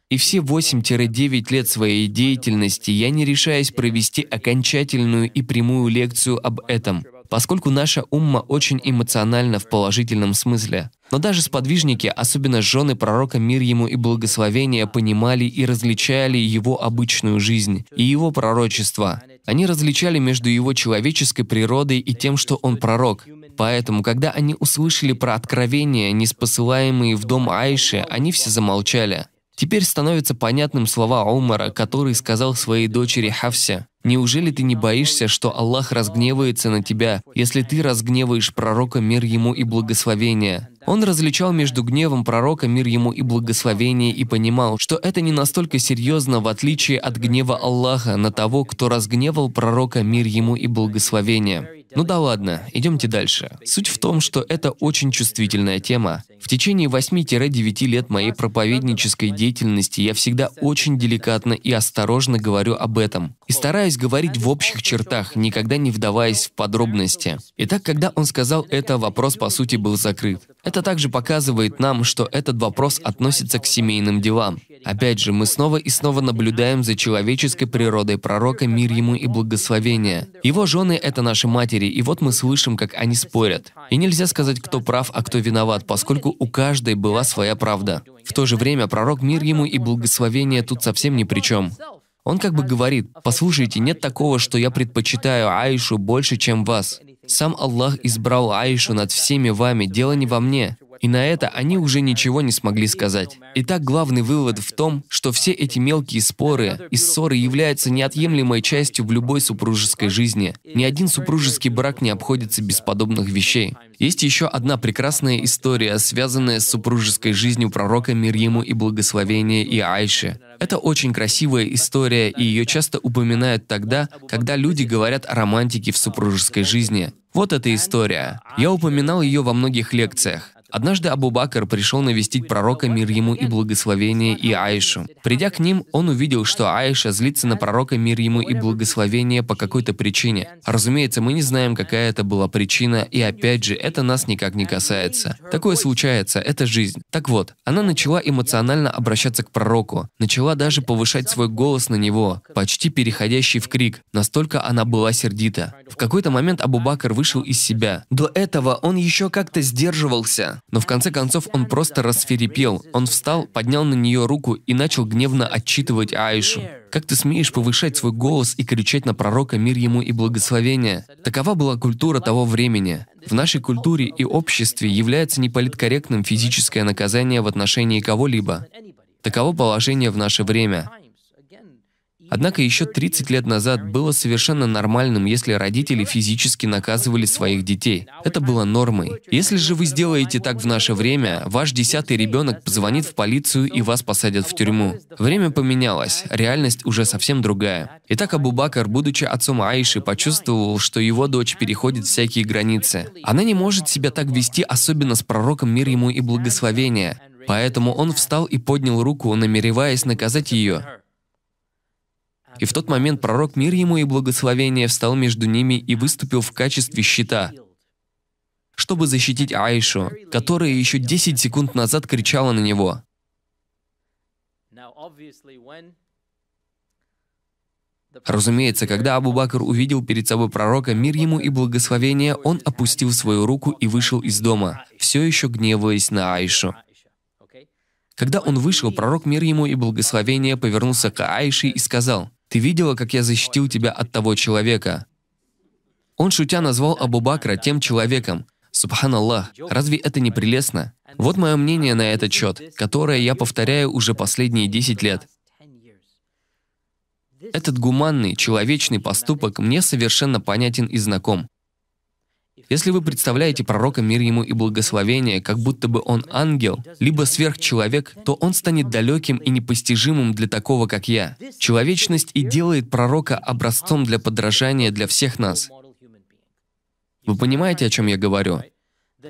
И все 8-9 лет своей деятельности я не решаюсь провести окончательную и прямую лекцию об этом, поскольку наша умма очень эмоциональна в положительном смысле. Но даже сподвижники, особенно жены пророка мир ему и благословения, понимали и различали его обычную жизнь и его пророчество – они различали между его человеческой природой и тем, что он пророк. Поэтому, когда они услышали про откровения, неспосылаемые в дом Аиши, они все замолчали. Теперь становятся понятным слова Умара, который сказал своей дочери Хавсе, «Неужели ты не боишься, что Аллах разгневается на тебя, если ты разгневаешь пророка мир ему и благословение?» Он различал между гневом пророка мир ему и благословение и понимал, что это не настолько серьезно, в отличие от гнева Аллаха на того, кто разгневал пророка мир ему и благословение. Ну да ладно, идемте дальше. Суть в том, что это очень чувствительная тема. В течение 8-9 лет моей проповеднической деятельности я всегда очень деликатно и осторожно говорю об этом. И стараюсь говорить в общих чертах, никогда не вдаваясь в подробности. Итак, когда он сказал это, вопрос по сути был закрыт. Это также показывает нам, что этот вопрос относится к семейным делам. Опять же, мы снова и снова наблюдаем за человеческой природой пророка мир ему и благословение. Его жены — это наши матери, и вот мы слышим, как они спорят. И нельзя сказать, кто прав, а кто виноват, поскольку у каждой была своя правда. В то же время пророк мир ему и благословение тут совсем ни при чем. Он как бы говорит, «Послушайте, нет такого, что я предпочитаю Аишу больше, чем вас». Сам Аллах избрал Аишу над всеми вами, дело не во мне. И на это они уже ничего не смогли сказать. Итак, главный вывод в том, что все эти мелкие споры и ссоры являются неотъемлемой частью в любой супружеской жизни. Ни один супружеский брак не обходится без подобных вещей. Есть еще одна прекрасная история, связанная с супружеской жизнью пророка мир ему и благословения и Айши. Это очень красивая история, и ее часто упоминают тогда, когда люди говорят о романтике в супружеской жизни. Вот эта история. Я упоминал ее во многих лекциях. Однажды Абу Бакр пришел навестить пророка мир ему и благословение и Аишу. Придя к ним, он увидел, что Аиша злится на пророка мир ему и благословение по какой-то причине. Разумеется, мы не знаем, какая это была причина, и опять же, это нас никак не касается. Такое случается, это жизнь. Так вот, она начала эмоционально обращаться к пророку, начала даже повышать свой голос на него, почти переходящий в крик, настолько она была сердита. В какой-то момент Абу Бакр вышел из себя. До этого он еще как-то сдерживался, но в конце концов он просто рассверепел. Он встал, поднял на нее руку и начал гневно отчитывать Аишу. Как ты смеешь повышать свой голос и кричать на пророка мир ему и благословение? Такова была культура того времени. В нашей культуре и обществе является неполиткорректным физическое наказание в отношении кого-либо. Таково положение в наше время. Однако еще 30 лет назад было совершенно нормальным, если родители физически наказывали своих детей. Это было нормой. Если же вы сделаете так в наше время, ваш десятый ребенок позвонит в полицию и вас посадят в тюрьму. Время поменялось, реальность уже совсем другая. Итак, Абу Бакр, будучи отцом Аиши, почувствовал, что его дочь переходит всякие границы. Она не может себя так вести, особенно с пророком мир ему и благословение. Поэтому он встал и поднял руку, намереваясь наказать ее. И в тот момент пророк мир ему и благословение встал между ними и выступил в качестве щита, чтобы защитить Аишу, которая еще 10 секунд назад кричала на него. Разумеется, когда Абу Бакр увидел перед собой пророка, мир ему и благословение, он опустил свою руку и вышел из дома, все еще гневаясь на Аишу. Когда он вышел, пророк мир ему и благословение повернулся к Аише и сказал, ты видела, как я защитил тебя от того человека?» Он, шутя, назвал Абу Бакра тем человеком. Субханаллах, разве это не прелестно? Вот мое мнение на этот счет, которое я повторяю уже последние 10 лет. Этот гуманный, человечный поступок мне совершенно понятен и знаком. Если вы представляете пророка мир ему и благословение, как будто бы он ангел, либо сверхчеловек, то он станет далеким и непостижимым для такого, как я. Человечность и делает пророка образцом для подражания для всех нас. Вы понимаете, о чем я говорю?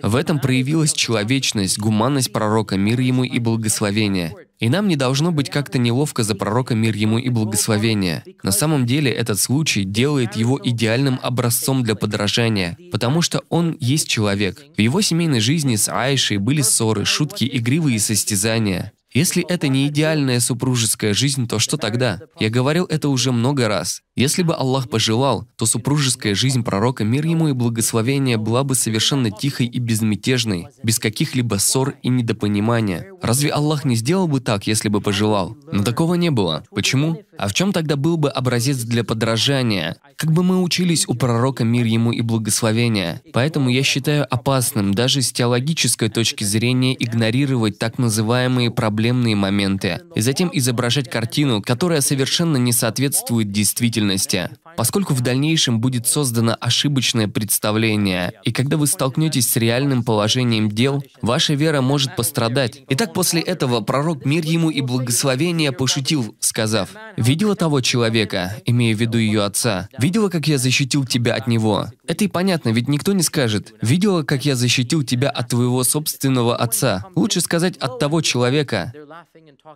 В этом проявилась человечность, гуманность пророка, мир ему и благословение. И нам не должно быть как-то неловко за пророка мир ему и благословение. На самом деле этот случай делает его идеальным образцом для подражания, потому что он есть человек. В его семейной жизни с Аишей были ссоры, шутки, игривые состязания. Если это не идеальная супружеская жизнь, то что тогда? Я говорил это уже много раз. Если бы Аллах пожелал, то супружеская жизнь пророка, мир ему и благословение, была бы совершенно тихой и безмятежной, без каких-либо ссор и недопонимания. Разве Аллах не сделал бы так, если бы пожелал? Но такого не было. Почему? А в чем тогда был бы образец для подражания? Как бы мы учились у пророка мир ему и благословение. Поэтому я считаю опасным даже с теологической точки зрения игнорировать так называемые проблемы проблемные моменты, и затем изображать картину, которая совершенно не соответствует действительности поскольку в дальнейшем будет создано ошибочное представление, и когда вы столкнетесь с реальным положением дел, ваша вера может пострадать. Итак, после этого пророк мир ему и благословение пошутил, сказав, «Видела того человека, имея в виду ее отца, видела, как я защитил тебя от него». Это и понятно, ведь никто не скажет, «Видела, как я защитил тебя от твоего собственного отца». Лучше сказать «от того человека».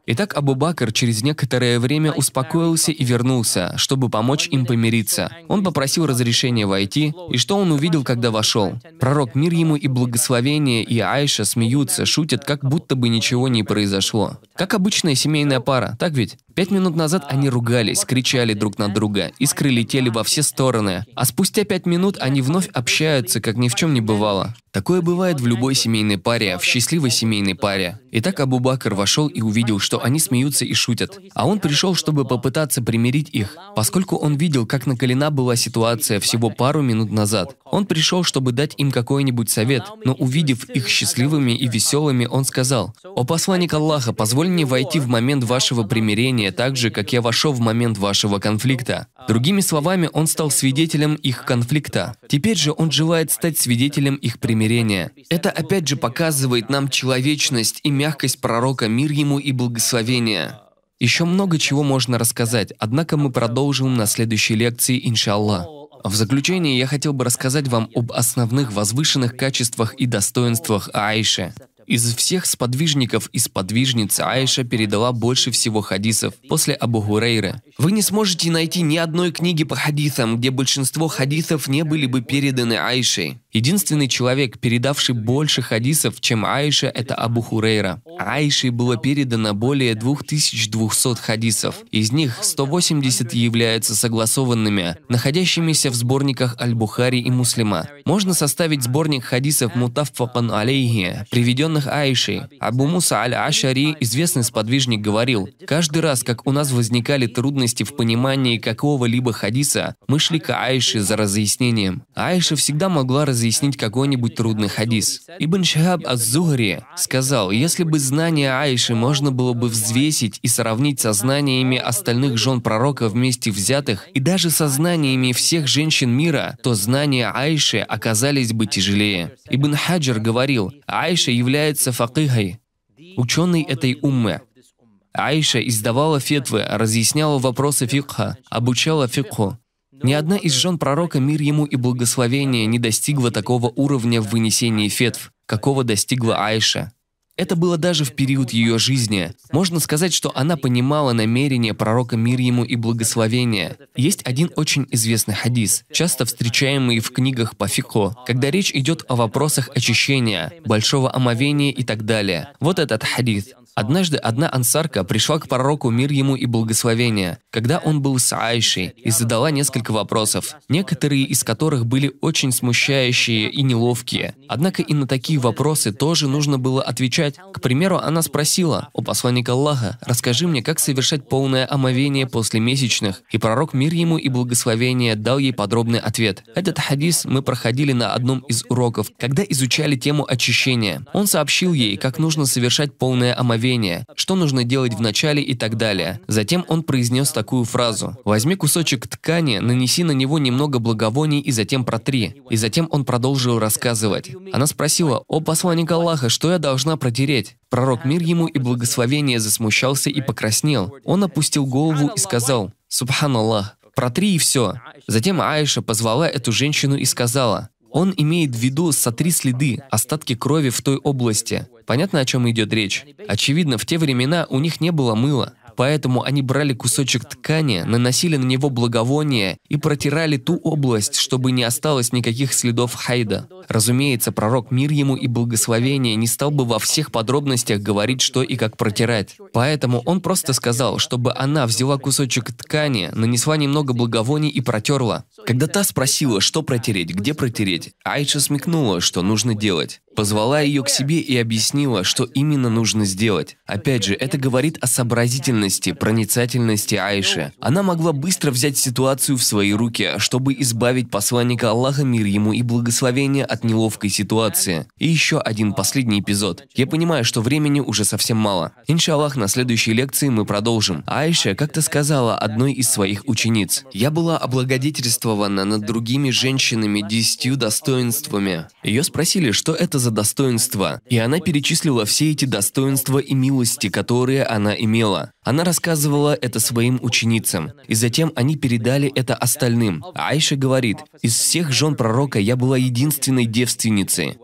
Итак, Абу Бакр через некоторое время успокоился и вернулся, чтобы помочь им помириться смириться. Он попросил разрешения войти, и что он увидел, когда вошел? Пророк мир ему и благословение, и Айша смеются, шутят, как будто бы ничего не произошло. Как обычная семейная пара, так ведь? Пять минут назад они ругались, кричали друг на друга, искры летели во все стороны, а спустя пять минут они вновь общаются, как ни в чем не бывало. Такое бывает в любой семейной паре, в счастливой семейной паре. Итак, Абу Бакр вошел и увидел, что они смеются и шутят. А он пришел, чтобы попытаться примирить их, поскольку он видел, как накалена была ситуация всего пару минут назад. Он пришел, чтобы дать им какой-нибудь совет, но увидев их счастливыми и веселыми, он сказал, «О посланник Аллаха, позволь мне войти в момент вашего примирения так же, как я вошел в момент вашего конфликта». Другими словами, он стал свидетелем их конфликта. Теперь же он желает стать свидетелем их примирения примирения. Это опять же показывает нам человечность и мягкость пророка, мир ему и благословение. Еще много чего можно рассказать, однако мы продолжим на следующей лекции, иншаллах. В заключение я хотел бы рассказать вам об основных возвышенных качествах и достоинствах Аиши. Из всех сподвижников и сподвижниц Аиша передала больше всего хадисов после Абу Хурейры. Вы не сможете найти ни одной книги по хадисам, где большинство хадисов не были бы переданы Аишей. Единственный человек, передавший больше хадисов, чем Аиша, это Абу Хурейра. Аише было передано более 2200 хадисов. Из них 180 являются согласованными, находящимися в сборниках Аль-Бухари и Муслима. Можно составить сборник хадисов Мутаффакан Алейхи, приведенных женах Аиши, Абу Муса Аль-Ашари, известный сподвижник, говорил, «Каждый раз, как у нас возникали трудности в понимании какого-либо хадиса, мы шли к Аише за разъяснением. Аиша всегда могла разъяснить какой-нибудь трудный хадис. Ибн Шахаб Аз-Зухри сказал, если бы знание Аиши можно было бы взвесить и сравнить со знаниями остальных жен пророка вместе взятых и даже со знаниями всех женщин мира, то знания Аиши оказались бы тяжелее. Ибн Хаджар говорил, Аиша является является факихой, ученой этой уммы. Аиша издавала фетвы, разъясняла вопросы фикха, обучала фикху. Ни одна из жен пророка, мир ему и благословение, не достигла такого уровня в вынесении фетв, какого достигла Аиша. Это было даже в период ее жизни. Можно сказать, что она понимала намерение пророка мир ему и благословения. Есть один очень известный хадис, часто встречаемый в книгах по фико, когда речь идет о вопросах очищения, большого омовения и так далее. Вот этот хадис. Однажды одна ансарка пришла к пророку мир ему и благословение, когда он был с Айшей, и задала несколько вопросов, некоторые из которых были очень смущающие и неловкие. Однако и на такие вопросы тоже нужно было отвечать. К примеру, она спросила, у Посланника Аллаха, расскажи мне, как совершать полное омовение после месячных?» И пророк мир ему и благословение дал ей подробный ответ. Этот хадис мы проходили на одном из уроков, когда изучали тему очищения. Он сообщил ей, как нужно совершать полное омовение мгновение, что нужно делать в начале и так далее. Затем он произнес такую фразу. «Возьми кусочек ткани, нанеси на него немного благовоний и затем протри». И затем он продолжил рассказывать. Она спросила, «О, посланник Аллаха, что я должна протереть?» Пророк мир ему и благословение засмущался и покраснел. Он опустил голову и сказал, «Субханаллах, протри и все». Затем Аиша позвала эту женщину и сказала, он имеет в виду «сотри следы», остатки крови в той области. Понятно, о чем идет речь? Очевидно, в те времена у них не было мыла. Поэтому они брали кусочек ткани, наносили на него благовоние и протирали ту область, чтобы не осталось никаких следов Хайда. Разумеется, пророк мир ему и благословение не стал бы во всех подробностях говорить, что и как протирать. Поэтому он просто сказал, чтобы она взяла кусочек ткани, нанесла немного благовоний и протерла. Когда та спросила, что протереть, где протереть, Айша смекнула, что нужно делать. Позвала ее к себе и объяснила, что именно нужно сделать. Опять же, это говорит о сообразительности, проницательности Айши. Она могла быстро взять ситуацию в свои руки, чтобы избавить посланника Аллаха, мир ему и благословение от неловкой ситуации. И еще один последний эпизод. Я понимаю, что времени уже совсем мало. Иншаллах, на следующей лекции мы продолжим. Айша как-то сказала одной из своих учениц. «Я была облагодетельствована над другими женщинами десятью достоинствами». Ее спросили, что это за достоинства, и она перечислила все эти достоинства и милости, которые она имела. Она рассказывала это своим ученицам, и затем они передали это остальным. Айша говорит, «Из всех жен пророка я была единственной девственницей».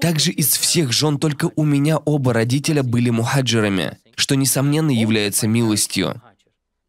Также из всех жен только у меня оба родителя были мухаджирами, что, несомненно, является милостью.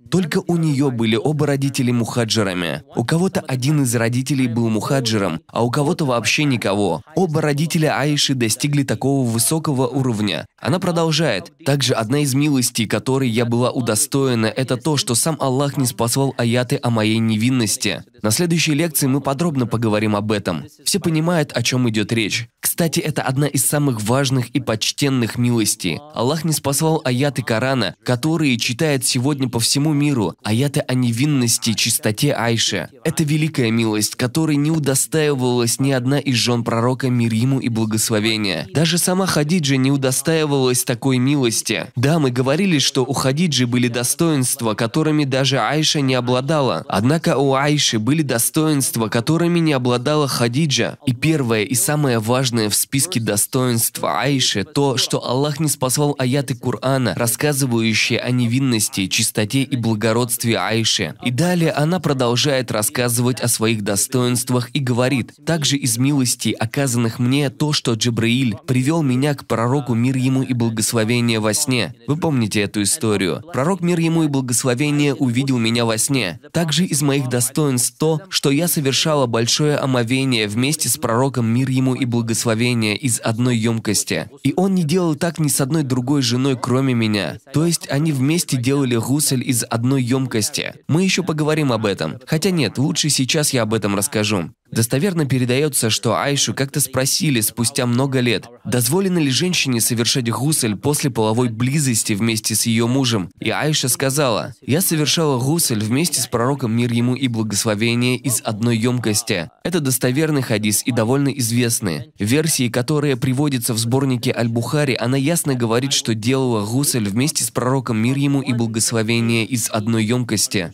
Только у нее были оба родители мухаджирами. У кого-то один из родителей был мухаджиром, а у кого-то вообще никого. Оба родителя Аиши достигли такого высокого уровня, она продолжает. «Также одна из милостей, которой я была удостоена, это то, что сам Аллах не спасал аяты о моей невинности. На следующей лекции мы подробно поговорим об этом. Все понимают, о чем идет речь. Кстати, это одна из самых важных и почтенных милостей. Аллах не спасал аяты Корана, которые читают сегодня по всему миру, аяты о невинности, чистоте Айши. Это великая милость, которой не удостаивалась ни одна из жен пророка мир ему и благословения. Даже сама Хадиджа не удостаивалась радовалась такой милости. Да, мы говорили, что у Хадиджи были достоинства, которыми даже Айша не обладала. Однако у Айши были достоинства, которыми не обладала Хадиджа. И первое и самое важное в списке достоинств Айши то, что Аллах не спасал аяты Кур'ана, рассказывающие о невинности, чистоте и благородстве Айши. И далее она продолжает рассказывать о своих достоинствах и говорит, также из милостей, оказанных мне, то, что Джабраиль привел меня к пророку мир ему и благословение во сне. Вы помните эту историю? Пророк мир ему и благословение увидел меня во сне. Также из моих достоинств то, что я совершала большое омовение вместе с пророком мир ему и благословение из одной емкости. И он не делал так ни с одной другой женой, кроме меня. То есть они вместе делали гусель из одной емкости. Мы еще поговорим об этом. Хотя нет, лучше сейчас я об этом расскажу. Достоверно передается, что Айшу как-то спросили спустя много лет, дозволено ли женщине совершать гусель после половой близости вместе с ее мужем. И Айша сказала, «Я совершала гусель вместе с пророком мир ему и благословение из одной емкости». Это достоверный хадис и довольно известный. Версии, которая приводится в сборнике Аль-Бухари, она ясно говорит, что делала гусель вместе с пророком мир ему и благословение из одной емкости.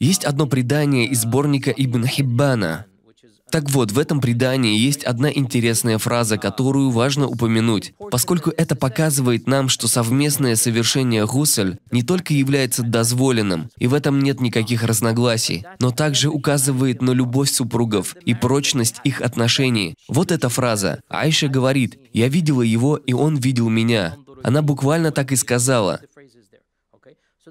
Есть одно предание из сборника Ибн Хиббана. Так вот, в этом предании есть одна интересная фраза, которую важно упомянуть, поскольку это показывает нам, что совместное совершение гусель не только является дозволенным, и в этом нет никаких разногласий, но также указывает на любовь супругов и прочность их отношений. Вот эта фраза. Айша говорит, «Я видела его, и он видел меня». Она буквально так и сказала.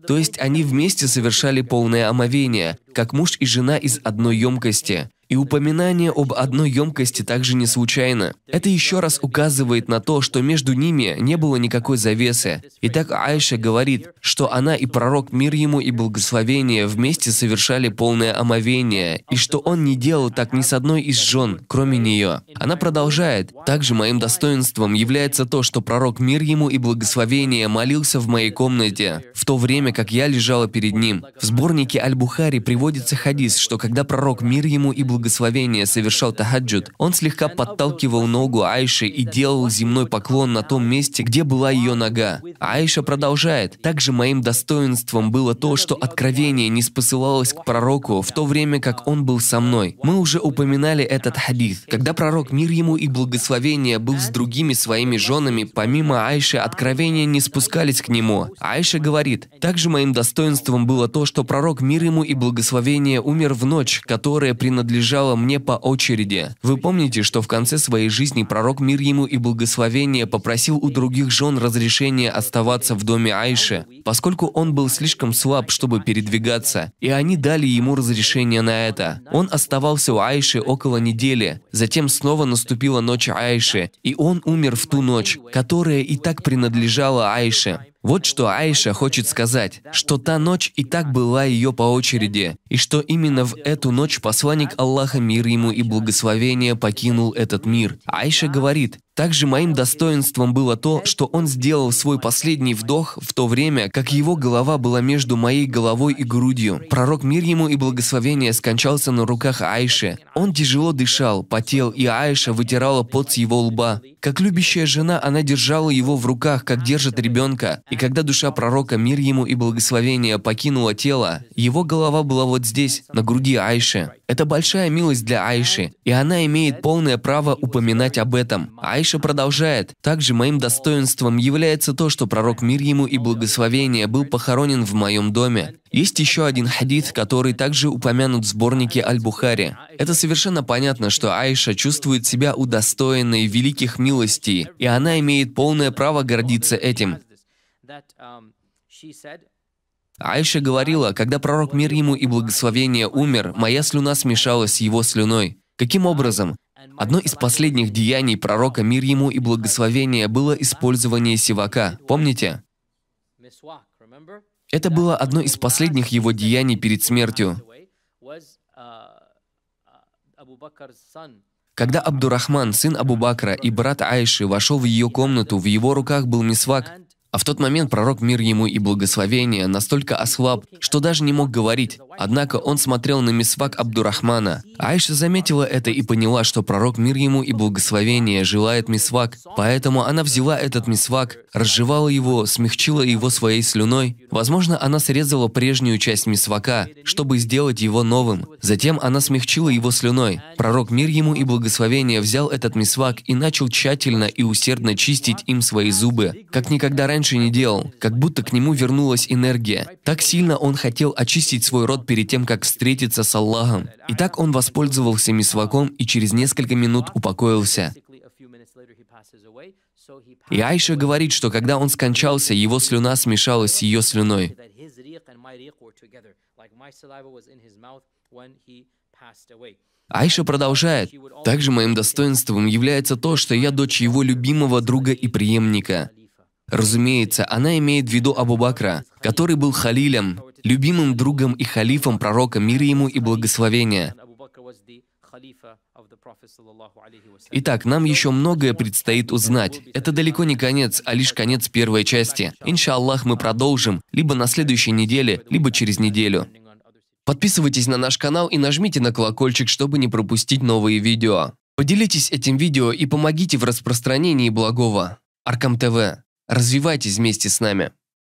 То есть они вместе совершали полное омовение, как муж и жена из одной емкости. И упоминание об одной емкости также не случайно. Это еще раз указывает на то, что между ними не было никакой завесы. Итак, Айша говорит, что она и пророк мир ему и благословение вместе совершали полное омовение, и что он не делал так ни с одной из жен, кроме нее. Она продолжает, также моим достоинством является то, что пророк мир ему и благословение молился в моей комнате, в то время как я лежала перед ним. В сборнике Аль-Бухари приводится приводится хадис, что когда пророк мир ему и благословение совершал тахаджуд, он слегка подталкивал ногу Айши и делал земной поклон на том месте, где была ее нога. Айша продолжает, «Также моим достоинством было то, что откровение не спосылалось к пророку в то время, как он был со мной». Мы уже упоминали этот хадис. Когда пророк мир ему и благословение был с другими своими женами, помимо Айши, откровения не спускались к нему. Айша говорит, «Также моим достоинством было то, что пророк мир ему и благословение благословения умер в ночь, которая принадлежала мне по очереди. Вы помните, что в конце своей жизни пророк мир ему и благословение попросил у других жен разрешения оставаться в доме Айши, поскольку он был слишком слаб, чтобы передвигаться, и они дали ему разрешение на это. Он оставался у Айши около недели, затем снова наступила ночь Айши, и он умер в ту ночь, которая и так принадлежала Айше. Вот что Аиша хочет сказать, что та ночь и так была ее по очереди, и что именно в эту ночь посланник Аллаха, мир ему и благословение, покинул этот мир. Аиша говорит, также моим достоинством было то, э? что он сделал свой последний вдох в то время, как его голова была между моей головой и грудью. Пророк мир ему и благословение скончался на руках Айши. Он тяжело дышал, потел, и Айша вытирала пот с его лба. Как любящая жена, она держала его в руках, как держит ребенка. И когда душа пророка мир ему и благословение покинула тело, его голова была вот здесь, на груди Айши. Это большая милость для Айши, и она имеет полное право упоминать об этом. Айша Аиша продолжает. Также моим достоинством является то, что пророк мир ему и благословение был похоронен в моем доме. Есть еще один хадит, который также упомянут в сборнике Аль-Бухари. Это совершенно понятно, что Аиша чувствует себя удостоенной великих милостей, и она имеет полное право гордиться этим. Айша говорила, когда пророк мир ему и благословение умер, моя слюна смешалась с его слюной. Каким образом? Одно из последних деяний пророка «Мир ему и благословение» было использование сивака. Помните? Это было одно из последних его деяний перед смертью. Когда Абдурахман, сын Абу Бакра и брат Айши, вошел в ее комнату, в его руках был мисвак, а в тот момент пророк мир ему и благословение настолько ослаб, что даже не мог говорить. Однако он смотрел на мисвак Абдурахмана. Айша заметила это и поняла, что пророк мир ему и благословение желает мисвак, поэтому она взяла этот мисвак, разжевала его, смягчила его своей слюной. Возможно, она срезала прежнюю часть мисвака, чтобы сделать его новым. Затем она смягчила его слюной. Пророк мир ему и благословение взял этот мисвак и начал тщательно и усердно чистить им свои зубы, как никогда раньше раньше не делал, как будто к нему вернулась энергия. Так сильно он хотел очистить свой род перед тем, как встретиться с Аллахом. И так он воспользовался мисваком и через несколько минут упокоился. И Айша говорит, что когда он скончался, его слюна смешалась с ее слюной. Айша продолжает. Также моим достоинством является то, что я дочь его любимого друга и преемника. Разумеется, она имеет в виду Абу Бакра, который был халилем, любимым другом и халифом пророка мира ему и благословения. Итак, нам еще многое предстоит узнать. Это далеко не конец, а лишь конец первой части. Иншаллах, мы продолжим, либо на следующей неделе, либо через неделю. Подписывайтесь на наш канал и нажмите на колокольчик, чтобы не пропустить новые видео. Поделитесь этим видео и помогите в распространении благого. Аркам ТВ. Развивайтесь вместе с нами.